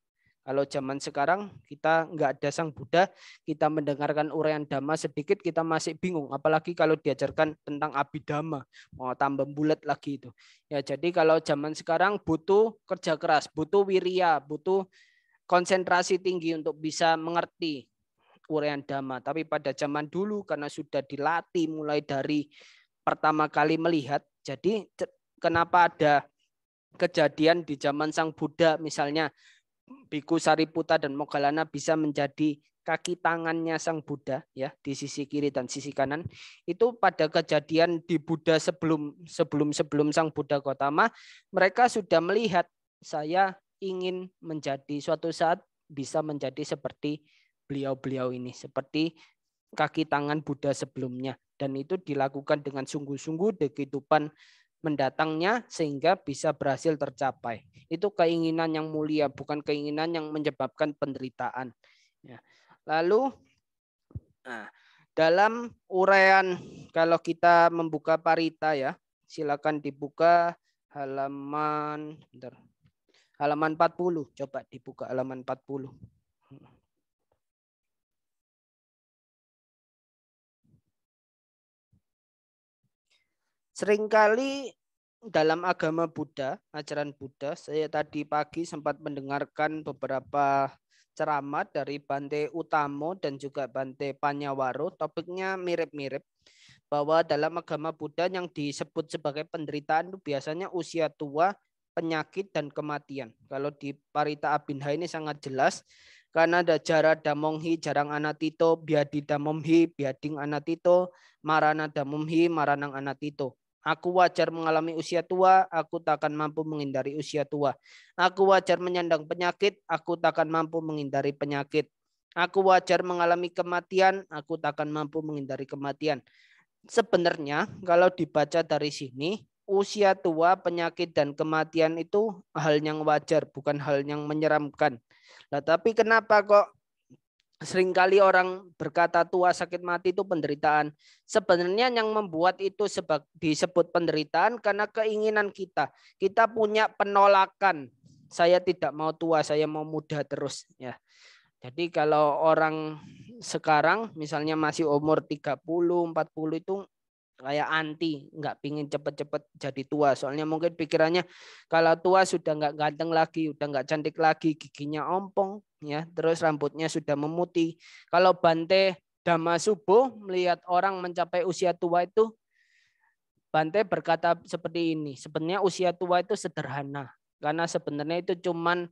Kalau zaman sekarang kita nggak ada sang Buddha, kita mendengarkan uraian dhamma sedikit kita masih bingung, apalagi kalau diajarkan tentang abidhamma, mau oh, tambah bulat lagi itu. Ya jadi kalau zaman sekarang butuh kerja keras, butuh wirya, butuh konsentrasi tinggi untuk bisa mengerti uraian dhamma. Tapi pada zaman dulu karena sudah dilatih mulai dari pertama kali melihat, jadi kenapa ada kejadian di zaman sang Buddha misalnya Biku Sariputa dan Mogalana bisa menjadi kaki tangannya sang Buddha ya di sisi kiri dan sisi kanan itu pada kejadian di Buddha sebelum sebelum sebelum sang Buddha Gotama mereka sudah melihat saya ingin menjadi suatu saat bisa menjadi seperti beliau-beliau ini seperti kaki tangan Buddha sebelumnya dan itu dilakukan dengan sungguh-sungguh di kehidupan mendatangnya sehingga bisa berhasil tercapai. Itu keinginan yang mulia, bukan keinginan yang menyebabkan penderitaan. Ya. Lalu nah, dalam uraian kalau kita membuka parita ya, silakan dibuka halaman bentar, halaman 40. Coba dibuka halaman 40. Seringkali dalam agama Buddha, ajaran Buddha, saya tadi pagi sempat mendengarkan beberapa ceramah dari Bante Utamo dan juga Bante Panyawaro. Topiknya mirip-mirip bahwa dalam agama Buddha yang disebut sebagai penderitaan itu biasanya usia tua, penyakit dan kematian. Kalau di Parita Abinha ini sangat jelas karena ada jara damonghi jarang anatito, biadi damonghi biading anatito, marana damonghi maranang anatito. Aku wajar mengalami usia tua, aku tak akan mampu menghindari usia tua. Aku wajar menyandang penyakit, aku tak akan mampu menghindari penyakit. Aku wajar mengalami kematian, aku tak akan mampu menghindari kematian. Sebenarnya kalau dibaca dari sini, usia tua, penyakit dan kematian itu hal yang wajar, bukan hal yang menyeramkan. Nah, tapi kenapa kok seringkali orang berkata tua sakit mati itu penderitaan. Sebenarnya yang membuat itu disebut penderitaan karena keinginan kita. Kita punya penolakan. Saya tidak mau tua, saya mau muda terus ya. Jadi kalau orang sekarang misalnya masih umur 30, 40 itu kayak anti nggak pingin cepet-cepet jadi tua soalnya mungkin pikirannya kalau tua sudah nggak ganteng lagi udah nggak cantik lagi giginya ompong ya terus rambutnya sudah memutih kalau Bante dama Subuh melihat orang mencapai usia tua itu Bante berkata seperti ini sebenarnya usia tua itu sederhana karena sebenarnya itu cuman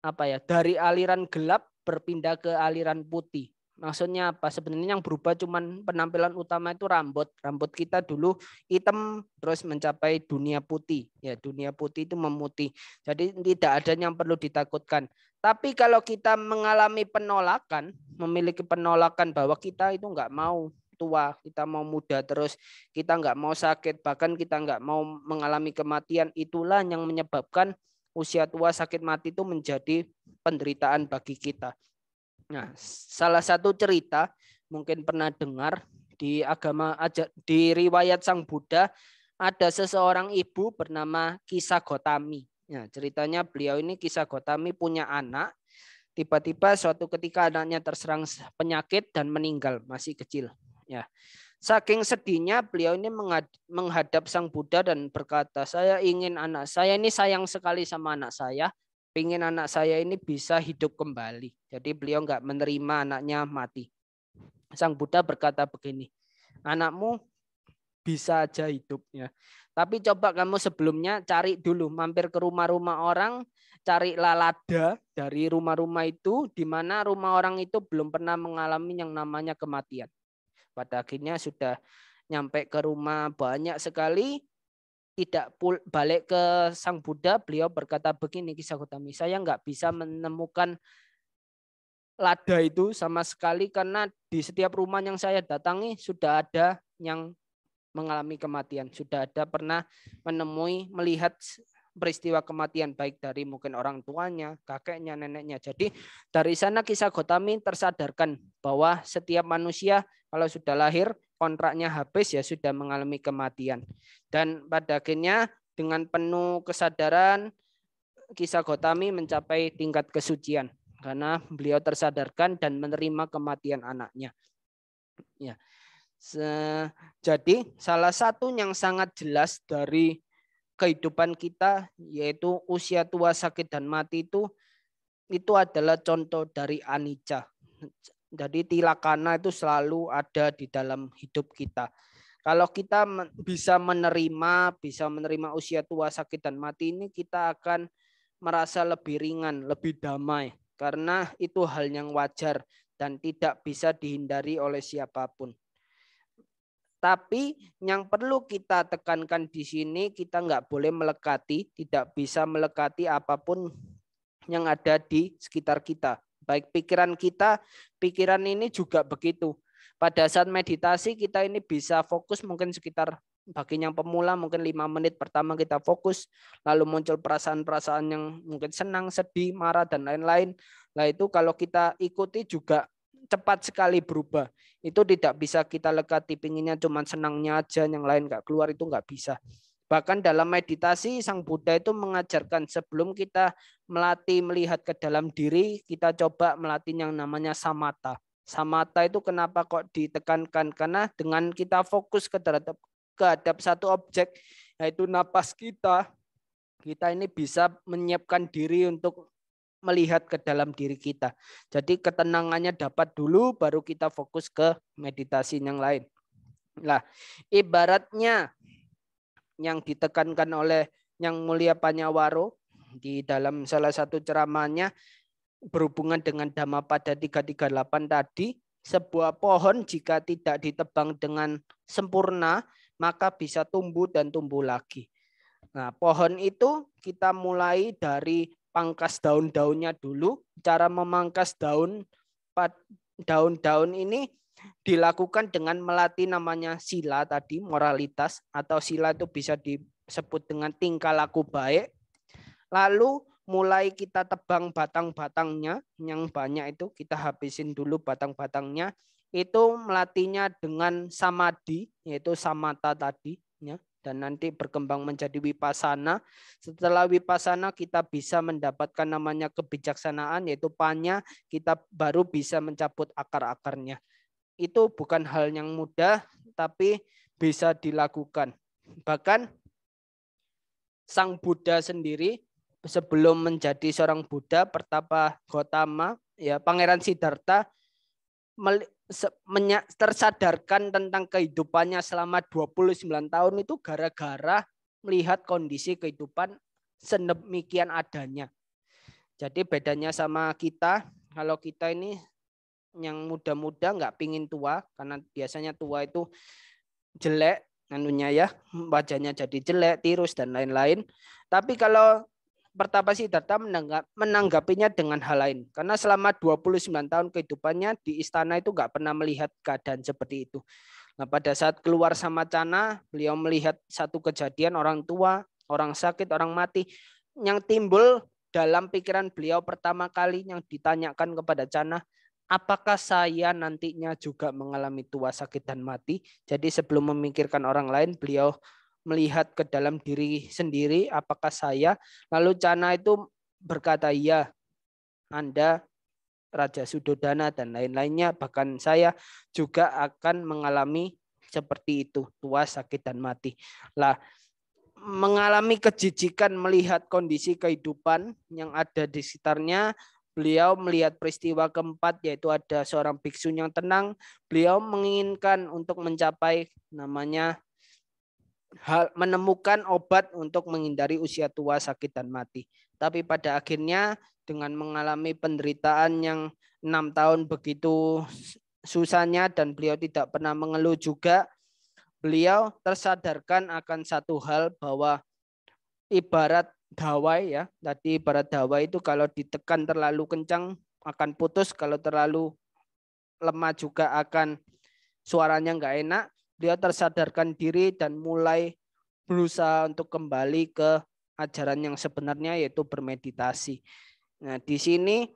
apa ya dari aliran gelap berpindah ke aliran putih Maksudnya apa? Sebenarnya yang berubah cuman penampilan utama itu rambut. Rambut kita dulu hitam terus mencapai dunia putih. Ya, dunia putih itu memutih. Jadi tidak ada yang perlu ditakutkan. Tapi kalau kita mengalami penolakan, memiliki penolakan bahwa kita itu nggak mau tua, kita mau muda terus, kita nggak mau sakit, bahkan kita nggak mau mengalami kematian, itulah yang menyebabkan usia tua sakit mati itu menjadi penderitaan bagi kita. Nah, salah satu cerita mungkin pernah dengar di agama di riwayat Sang Buddha ada seseorang ibu bernama Kisah Gotami. Nah, ceritanya beliau ini Kisah Gotami punya anak. Tiba-tiba suatu ketika anaknya terserang penyakit dan meninggal masih kecil. Ya. Saking sedihnya beliau ini menghadap Sang Buddha dan berkata, "Saya ingin anak saya ini sayang sekali sama anak saya pingin anak saya ini bisa hidup kembali. Jadi beliau nggak menerima anaknya mati. Sang Buddha berkata begini, anakmu bisa aja hidup ya. Tapi coba kamu sebelumnya cari dulu, mampir ke rumah-rumah orang, cari lalada dari rumah-rumah itu, di mana rumah orang itu belum pernah mengalami yang namanya kematian. Pada akhirnya sudah nyampe ke rumah banyak sekali tidak balik ke Sang Buddha, beliau berkata begini kisah Gotami, saya nggak bisa menemukan lada itu sama sekali karena di setiap rumah yang saya datangi sudah ada yang mengalami kematian, sudah ada pernah menemui, melihat peristiwa kematian baik dari mungkin orang tuanya, kakeknya, neneknya. Jadi dari sana kisah Gotami tersadarkan bahwa setiap manusia kalau sudah lahir kontraknya habis ya sudah mengalami kematian. Dan pada akhirnya dengan penuh kesadaran kisah Gotami mencapai tingkat kesucian karena beliau tersadarkan dan menerima kematian anaknya. Ya. Jadi salah satu yang sangat jelas dari kehidupan kita yaitu usia tua sakit dan mati itu itu adalah contoh dari anicca. Jadi tilakana itu selalu ada di dalam hidup kita. Kalau kita bisa menerima, bisa menerima usia tua, sakit dan mati ini kita akan merasa lebih ringan, lebih damai karena itu hal yang wajar dan tidak bisa dihindari oleh siapapun. Tapi yang perlu kita tekankan di sini kita nggak boleh melekati, tidak bisa melekati apapun yang ada di sekitar kita. Baik pikiran kita, pikiran ini juga begitu. Pada saat meditasi kita ini bisa fokus mungkin sekitar bagi yang pemula mungkin lima menit pertama kita fokus, lalu muncul perasaan-perasaan yang mungkin senang, sedih, marah dan lain-lain. Nah itu kalau kita ikuti juga cepat sekali berubah. Itu tidak bisa kita lekati pinginnya cuma senangnya aja, yang lain nggak keluar itu nggak bisa. Bahkan dalam meditasi Sang Buddha itu mengajarkan sebelum kita melatih melihat ke dalam diri, kita coba melatih yang namanya samata. Samata itu kenapa kok ditekankan? Karena dengan kita fokus ke terhadap satu objek yaitu napas kita, kita ini bisa menyiapkan diri untuk melihat ke dalam diri kita. Jadi ketenangannya dapat dulu baru kita fokus ke meditasi yang lain. Nah, ibaratnya yang ditekankan oleh yang mulia Panyawaro di dalam salah satu ceramahnya berhubungan dengan Dhamma pada 338 tadi, sebuah pohon jika tidak ditebang dengan sempurna, maka bisa tumbuh dan tumbuh lagi. Nah, pohon itu kita mulai dari pangkas daun-daunnya dulu. Cara memangkas daun daun-daun ini dilakukan dengan melatih namanya sila tadi, moralitas atau sila itu bisa disebut dengan tingkah laku baik. Lalu mulai kita tebang batang-batangnya yang banyak itu kita habisin dulu batang-batangnya itu melatihnya dengan samadhi yaitu samata tadi ya dan nanti berkembang menjadi wipasana. Setelah wipasana kita bisa mendapatkan namanya kebijaksanaan yaitu panya, kita baru bisa mencabut akar-akarnya itu bukan hal yang mudah, tapi bisa dilakukan. Bahkan Sang Buddha sendiri sebelum menjadi seorang Buddha, pertapa Gotama, ya Pangeran Siddhartha tersadarkan tentang kehidupannya selama 29 tahun itu gara-gara melihat kondisi kehidupan sedemikian adanya. Jadi bedanya sama kita, kalau kita ini yang muda-muda nggak pingin tua karena biasanya tua itu jelek anunya ya [LAUGHS] wajahnya jadi jelek tirus dan lain-lain tapi kalau Pertapa Siddhartha menanggap, menanggapinya dengan hal lain. Karena selama 29 tahun kehidupannya di istana itu nggak pernah melihat keadaan seperti itu. Nah, pada saat keluar sama Cana, beliau melihat satu kejadian orang tua, orang sakit, orang mati yang timbul dalam pikiran beliau pertama kali yang ditanyakan kepada Cana, apakah saya nantinya juga mengalami tua sakit dan mati? Jadi sebelum memikirkan orang lain, beliau melihat ke dalam diri sendiri apakah saya. Lalu Cana itu berkata, iya. Anda Raja Sudodana dan lain-lainnya, bahkan saya juga akan mengalami seperti itu, tua, sakit dan mati." Lah, mengalami kejijikan melihat kondisi kehidupan yang ada di sekitarnya, Beliau melihat peristiwa keempat yaitu ada seorang biksu yang tenang. Beliau menginginkan untuk mencapai namanya hal menemukan obat untuk menghindari usia tua, sakit dan mati. Tapi pada akhirnya dengan mengalami penderitaan yang enam tahun begitu susahnya dan beliau tidak pernah mengeluh juga, beliau tersadarkan akan satu hal bahwa ibarat dawai ya. Tadi para dawai itu kalau ditekan terlalu kencang akan putus, kalau terlalu lemah juga akan suaranya nggak enak. Dia tersadarkan diri dan mulai berusaha untuk kembali ke ajaran yang sebenarnya yaitu bermeditasi. Nah, di sini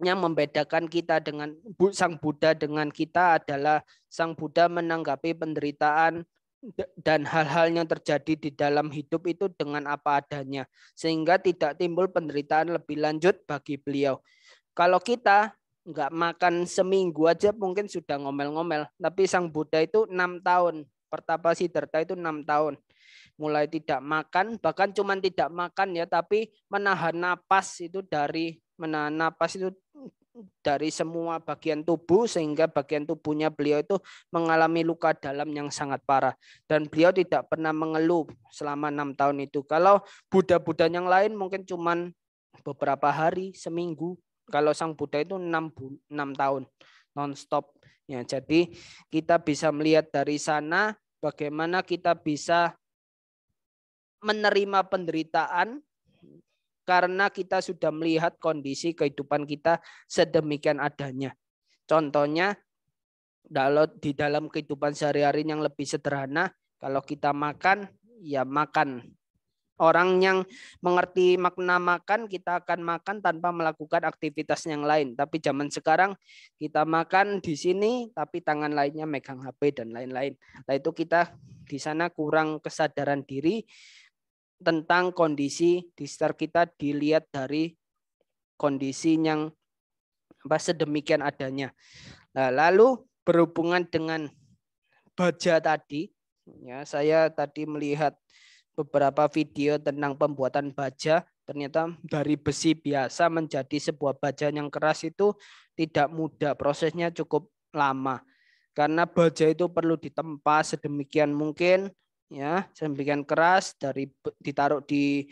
yang membedakan kita dengan Sang Buddha dengan kita adalah Sang Buddha menanggapi penderitaan dan hal-hal yang terjadi di dalam hidup itu dengan apa adanya sehingga tidak timbul penderitaan lebih lanjut bagi beliau. Kalau kita nggak makan seminggu aja mungkin sudah ngomel-ngomel, tapi sang Buddha itu enam tahun Pertapa Siddhartha itu enam tahun. Mulai tidak makan, bahkan cuma tidak makan ya, tapi menahan napas itu dari menahan napas itu dari semua bagian tubuh sehingga bagian tubuhnya beliau itu mengalami luka dalam yang sangat parah dan beliau tidak pernah mengeluh selama enam tahun itu. Kalau Buddha-Buddha yang lain mungkin cuman beberapa hari, seminggu. Kalau Sang Buddha itu enam enam tahun nonstop. Ya, jadi kita bisa melihat dari sana bagaimana kita bisa menerima penderitaan karena kita sudah melihat kondisi kehidupan kita sedemikian adanya. Contohnya kalau di dalam kehidupan sehari-hari yang lebih sederhana, kalau kita makan ya makan. Orang yang mengerti makna makan, kita akan makan tanpa melakukan aktivitas yang lain. Tapi zaman sekarang kita makan di sini, tapi tangan lainnya megang HP dan lain-lain. Nah itu kita di sana kurang kesadaran diri, tentang kondisi di sekitar kita dilihat dari kondisi yang apa sedemikian adanya. Nah, lalu berhubungan dengan baja tadi, ya saya tadi melihat beberapa video tentang pembuatan baja. Ternyata dari besi biasa menjadi sebuah baja yang keras itu tidak mudah. Prosesnya cukup lama. Karena baja itu perlu ditempa sedemikian mungkin, ya sedemikian keras dari ditaruh di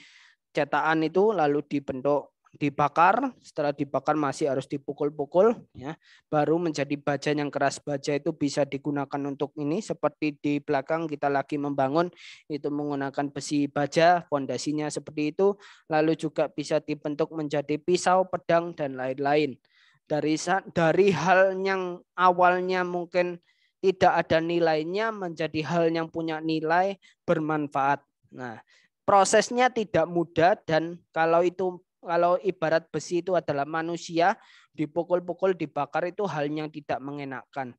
cetakan itu lalu dibentuk dibakar setelah dibakar masih harus dipukul-pukul ya baru menjadi baja yang keras baja itu bisa digunakan untuk ini seperti di belakang kita lagi membangun itu menggunakan besi baja fondasinya seperti itu lalu juga bisa dibentuk menjadi pisau pedang dan lain-lain dari dari hal yang awalnya mungkin tidak ada nilainya menjadi hal yang punya nilai bermanfaat. Nah, prosesnya tidak mudah dan kalau itu kalau ibarat besi itu adalah manusia dipukul-pukul dibakar itu hal yang tidak mengenakan.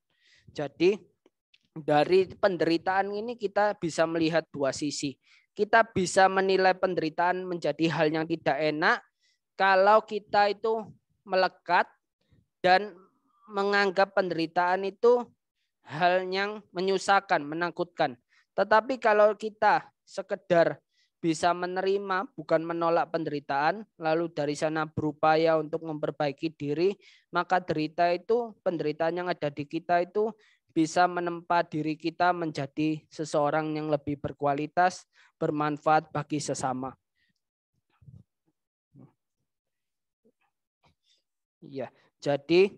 Jadi dari penderitaan ini kita bisa melihat dua sisi. Kita bisa menilai penderitaan menjadi hal yang tidak enak kalau kita itu melekat dan menganggap penderitaan itu hal yang menyusahkan, menakutkan. Tetapi kalau kita sekedar bisa menerima bukan menolak penderitaan, lalu dari sana berupaya untuk memperbaiki diri, maka derita itu penderitaan yang ada di kita itu bisa menempa diri kita menjadi seseorang yang lebih berkualitas, bermanfaat bagi sesama. Ya, jadi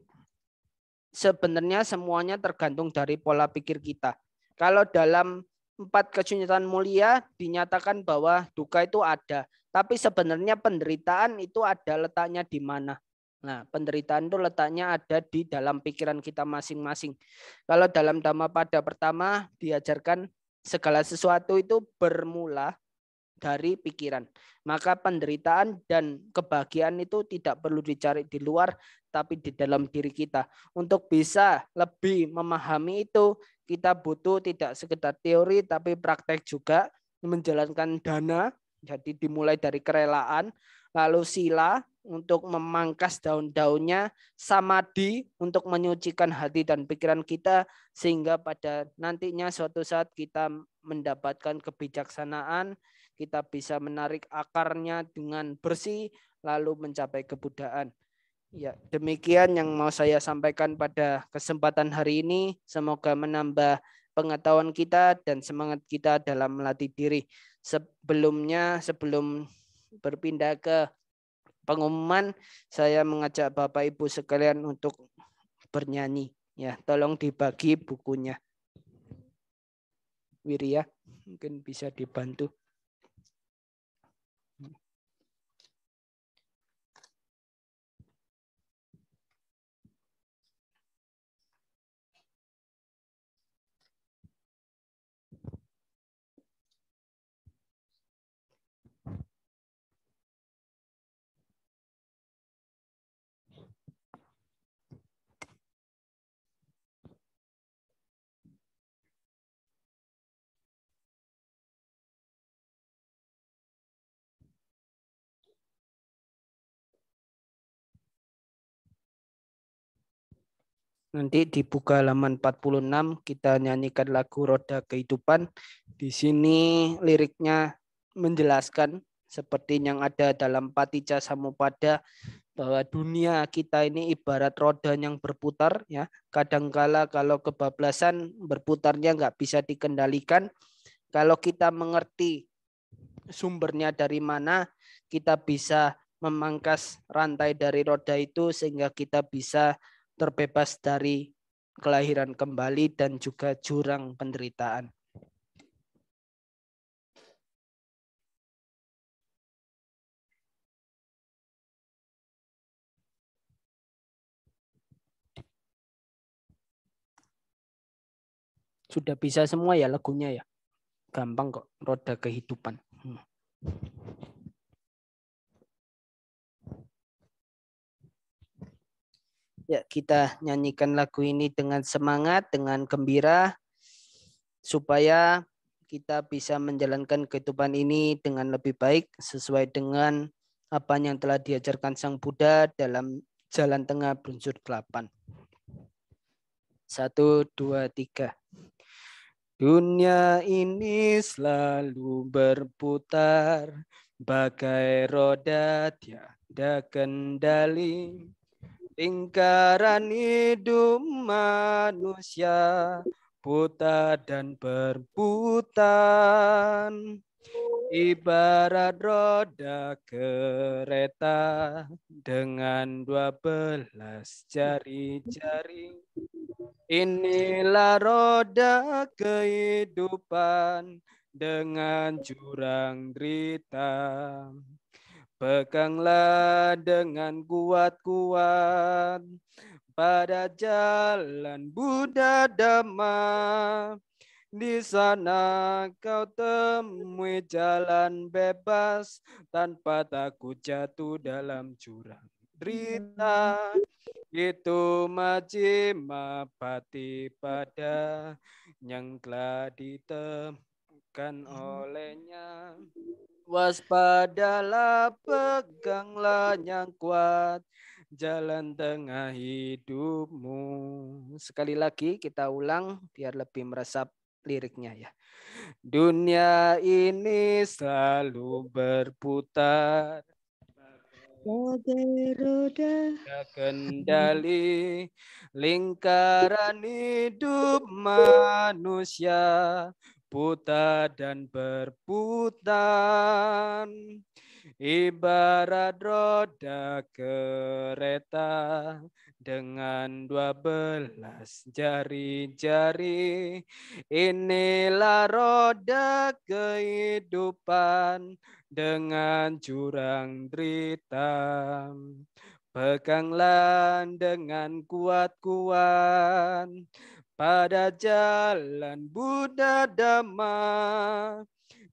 sebenarnya semuanya tergantung dari pola pikir kita. Kalau dalam empat kesunyatan mulia dinyatakan bahwa duka itu ada, tapi sebenarnya penderitaan itu ada letaknya di mana. Nah, penderitaan itu letaknya ada di dalam pikiran kita masing-masing. Kalau dalam Dhamma pada pertama diajarkan segala sesuatu itu bermula dari pikiran. Maka penderitaan dan kebahagiaan itu tidak perlu dicari di luar, tapi di dalam diri kita. Untuk bisa lebih memahami itu, kita butuh tidak sekedar teori, tapi praktek juga menjalankan dana. Jadi dimulai dari kerelaan, lalu sila untuk memangkas daun-daunnya, samadhi untuk menyucikan hati dan pikiran kita, sehingga pada nantinya suatu saat kita mendapatkan kebijaksanaan, kita bisa menarik akarnya dengan bersih lalu mencapai kebudayaan. Ya, demikian yang mau saya sampaikan pada kesempatan hari ini. Semoga menambah pengetahuan kita dan semangat kita dalam melatih diri. Sebelumnya, sebelum berpindah ke pengumuman, saya mengajak Bapak Ibu sekalian untuk bernyanyi. Ya, tolong dibagi bukunya. Wiria, ya, mungkin bisa dibantu. Nanti dibuka halaman 46 kita nyanyikan lagu Roda Kehidupan. Di sini liriknya menjelaskan seperti yang ada dalam Patija Samupada bahwa dunia kita ini ibarat roda yang berputar ya. Kadangkala kalau kebablasan berputarnya nggak bisa dikendalikan. Kalau kita mengerti sumbernya dari mana, kita bisa memangkas rantai dari roda itu sehingga kita bisa terbebas dari kelahiran kembali dan juga jurang penderitaan. Sudah bisa semua ya lagunya ya. Gampang kok, roda kehidupan. Hmm. Ya, kita nyanyikan lagu ini dengan semangat, dengan gembira, supaya kita bisa menjalankan kehidupan ini dengan lebih baik sesuai dengan apa yang telah diajarkan Sang Buddha dalam jalan tengah brunsur delapan. Satu, dua, tiga. Dunia ini selalu berputar, bagai roda tiada kendali Lingkaran hidup manusia putar dan berputar ibarat roda kereta dengan dua belas jari-jari. Inilah roda kehidupan dengan jurang derita. Peganglah dengan kuat-kuat pada jalan Buddha Dhamma. Di sana kau temui jalan bebas tanpa takut jatuh dalam jurang drita Itu majima pati pada yang telah ditemui diberikan olehnya. Waspadalah, peganglah yang kuat jalan tengah hidupmu. Sekali lagi kita ulang biar lebih meresap liriknya ya. Dunia ini selalu berputar Bagai roda kendali lingkaran hidup manusia berputar dan berputar ibarat roda kereta dengan dua belas jari-jari. Inilah roda kehidupan dengan jurang derita. Peganglah dengan kuat-kuat pada jalan Buddha Dhamma.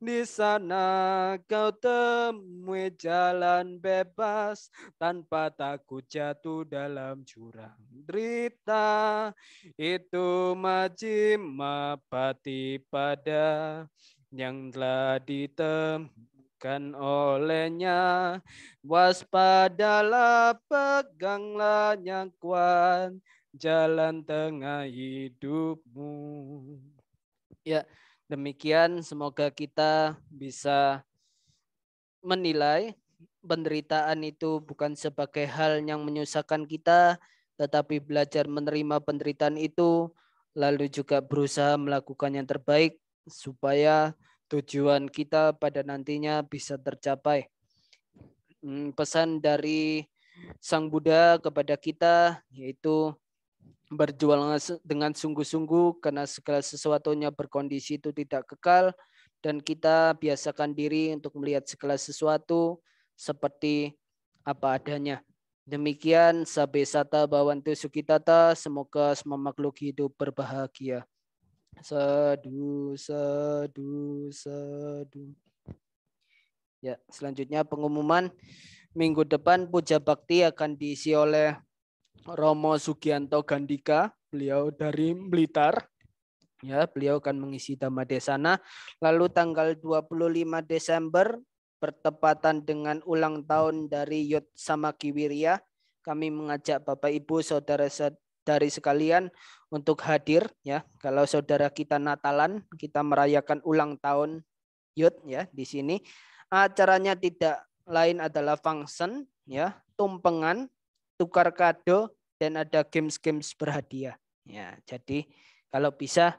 Di sana kau temui jalan bebas tanpa takut jatuh dalam jurang derita. Itu majima pati pada yang telah ditemukan olehnya. Waspadalah peganglah yang kuat jalan tengah hidupmu. Ya, demikian semoga kita bisa menilai penderitaan itu bukan sebagai hal yang menyusahkan kita, tetapi belajar menerima penderitaan itu, lalu juga berusaha melakukan yang terbaik supaya tujuan kita pada nantinya bisa tercapai. Hmm, pesan dari Sang Buddha kepada kita yaitu berjuang dengan sungguh-sungguh karena segala sesuatunya berkondisi itu tidak kekal dan kita biasakan diri untuk melihat segala sesuatu seperti apa adanya. Demikian sabe sata bawantu sukitata, semoga semua makhluk hidup berbahagia. Sadu, sadu, sadu. Ya, selanjutnya pengumuman minggu depan puja bakti akan diisi oleh Romo Sugianto Gandika, beliau dari Blitar. Ya, beliau akan mengisi dhamma desana. Lalu tanggal 25 Desember bertepatan dengan ulang tahun dari Samaki Wirya, kami mengajak Bapak Ibu saudara dari sekalian untuk hadir ya. Kalau saudara kita Natalan, kita merayakan ulang tahun Yud, ya di sini. Acaranya tidak lain adalah function ya, tumpengan tukar kado, dan ada games-games berhadiah. Ya, jadi kalau bisa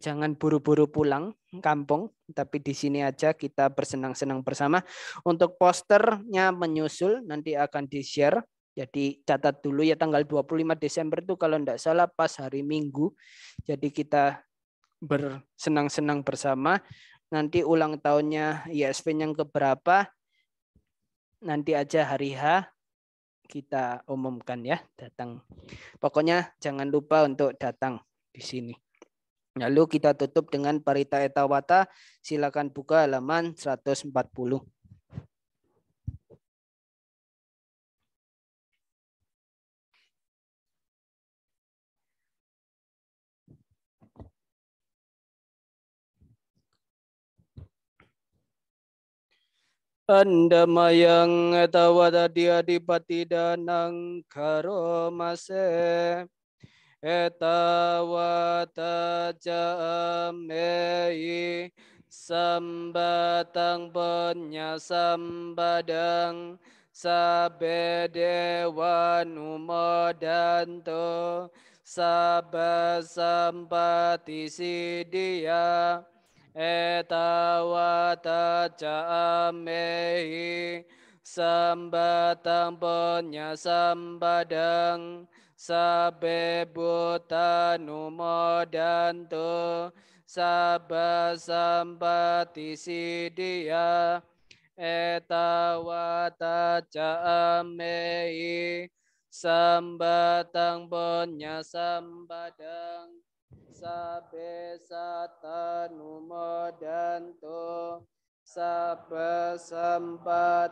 jangan buru-buru pulang kampung, tapi di sini aja kita bersenang-senang bersama. Untuk posternya menyusul nanti akan di-share. Jadi catat dulu ya tanggal 25 Desember itu kalau tidak salah pas hari Minggu. Jadi kita bersenang-senang bersama. Nanti ulang tahunnya ISP yang keberapa, nanti aja hari H kita umumkan ya datang. Pokoknya jangan lupa untuk datang di sini. Lalu kita tutup dengan parita etawata. Silakan buka halaman 140. Anda Andamayang tawada dia dipati danang karomase etawata jamei sambatang penyasambadang sabedewan umodanto sabasampati sidia เอตาวาตาจามเมหิ sambatang sambadang sabe butanumodantu sabba sambati sidia etawata caamei sambatang sambadang sabe satanu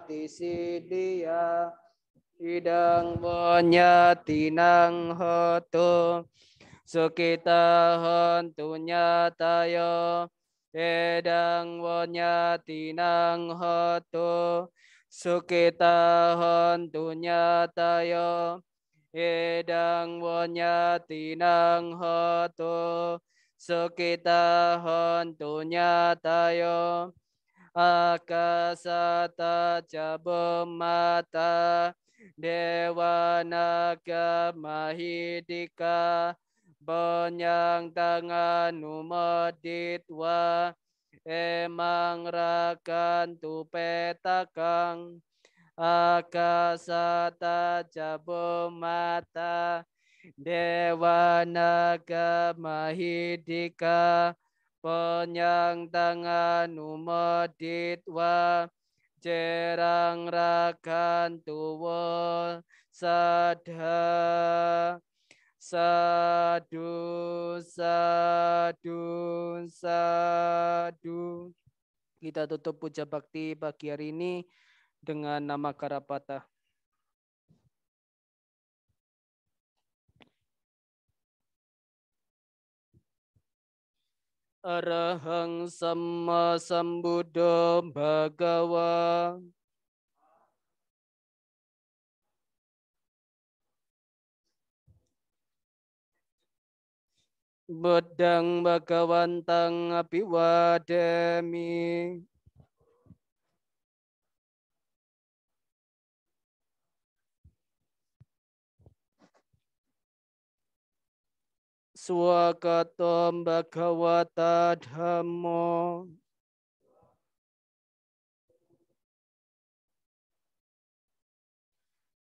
di sidia idang bonya tinang hoto sukita hontunya tayo edang bonya tinang hoto sukita hontunya tayo edang bonya tinang hoto sukita hontunya tayo akasata cabumata naga mahidika bonyang tangan numeditwa emang rakan tu petakang akasata cabumata naga mahidika penyang tangan numedit wa jerang rakan tuwo sadha sadu sadu sadu kita tutup puja bakti pagi hari ini dengan nama Karapata. Arahang sama sambuddho bhagawa. Bedang bagawan bhagawantang wademi. swakatam bhagavata dhammo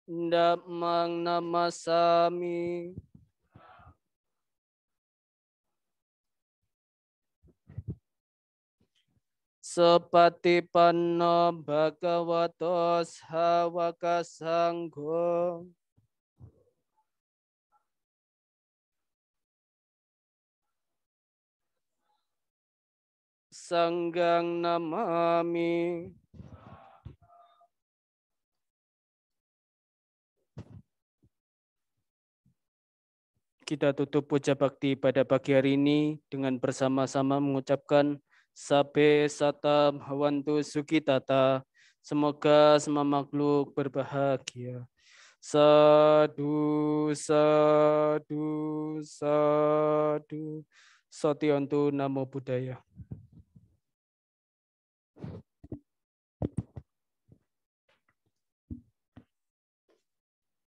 Dhammang namasami Sepati panna bhagavata sahavaka sanggung Sanggang Namami. Kita tutup puja bakti pada pagi hari ini dengan bersama-sama mengucapkan Sabe Sata Hawantu Sukitata. Semoga semua makhluk berbahagia. Sadu, sadu, sadu. Sotiontu Namo Buddhaya.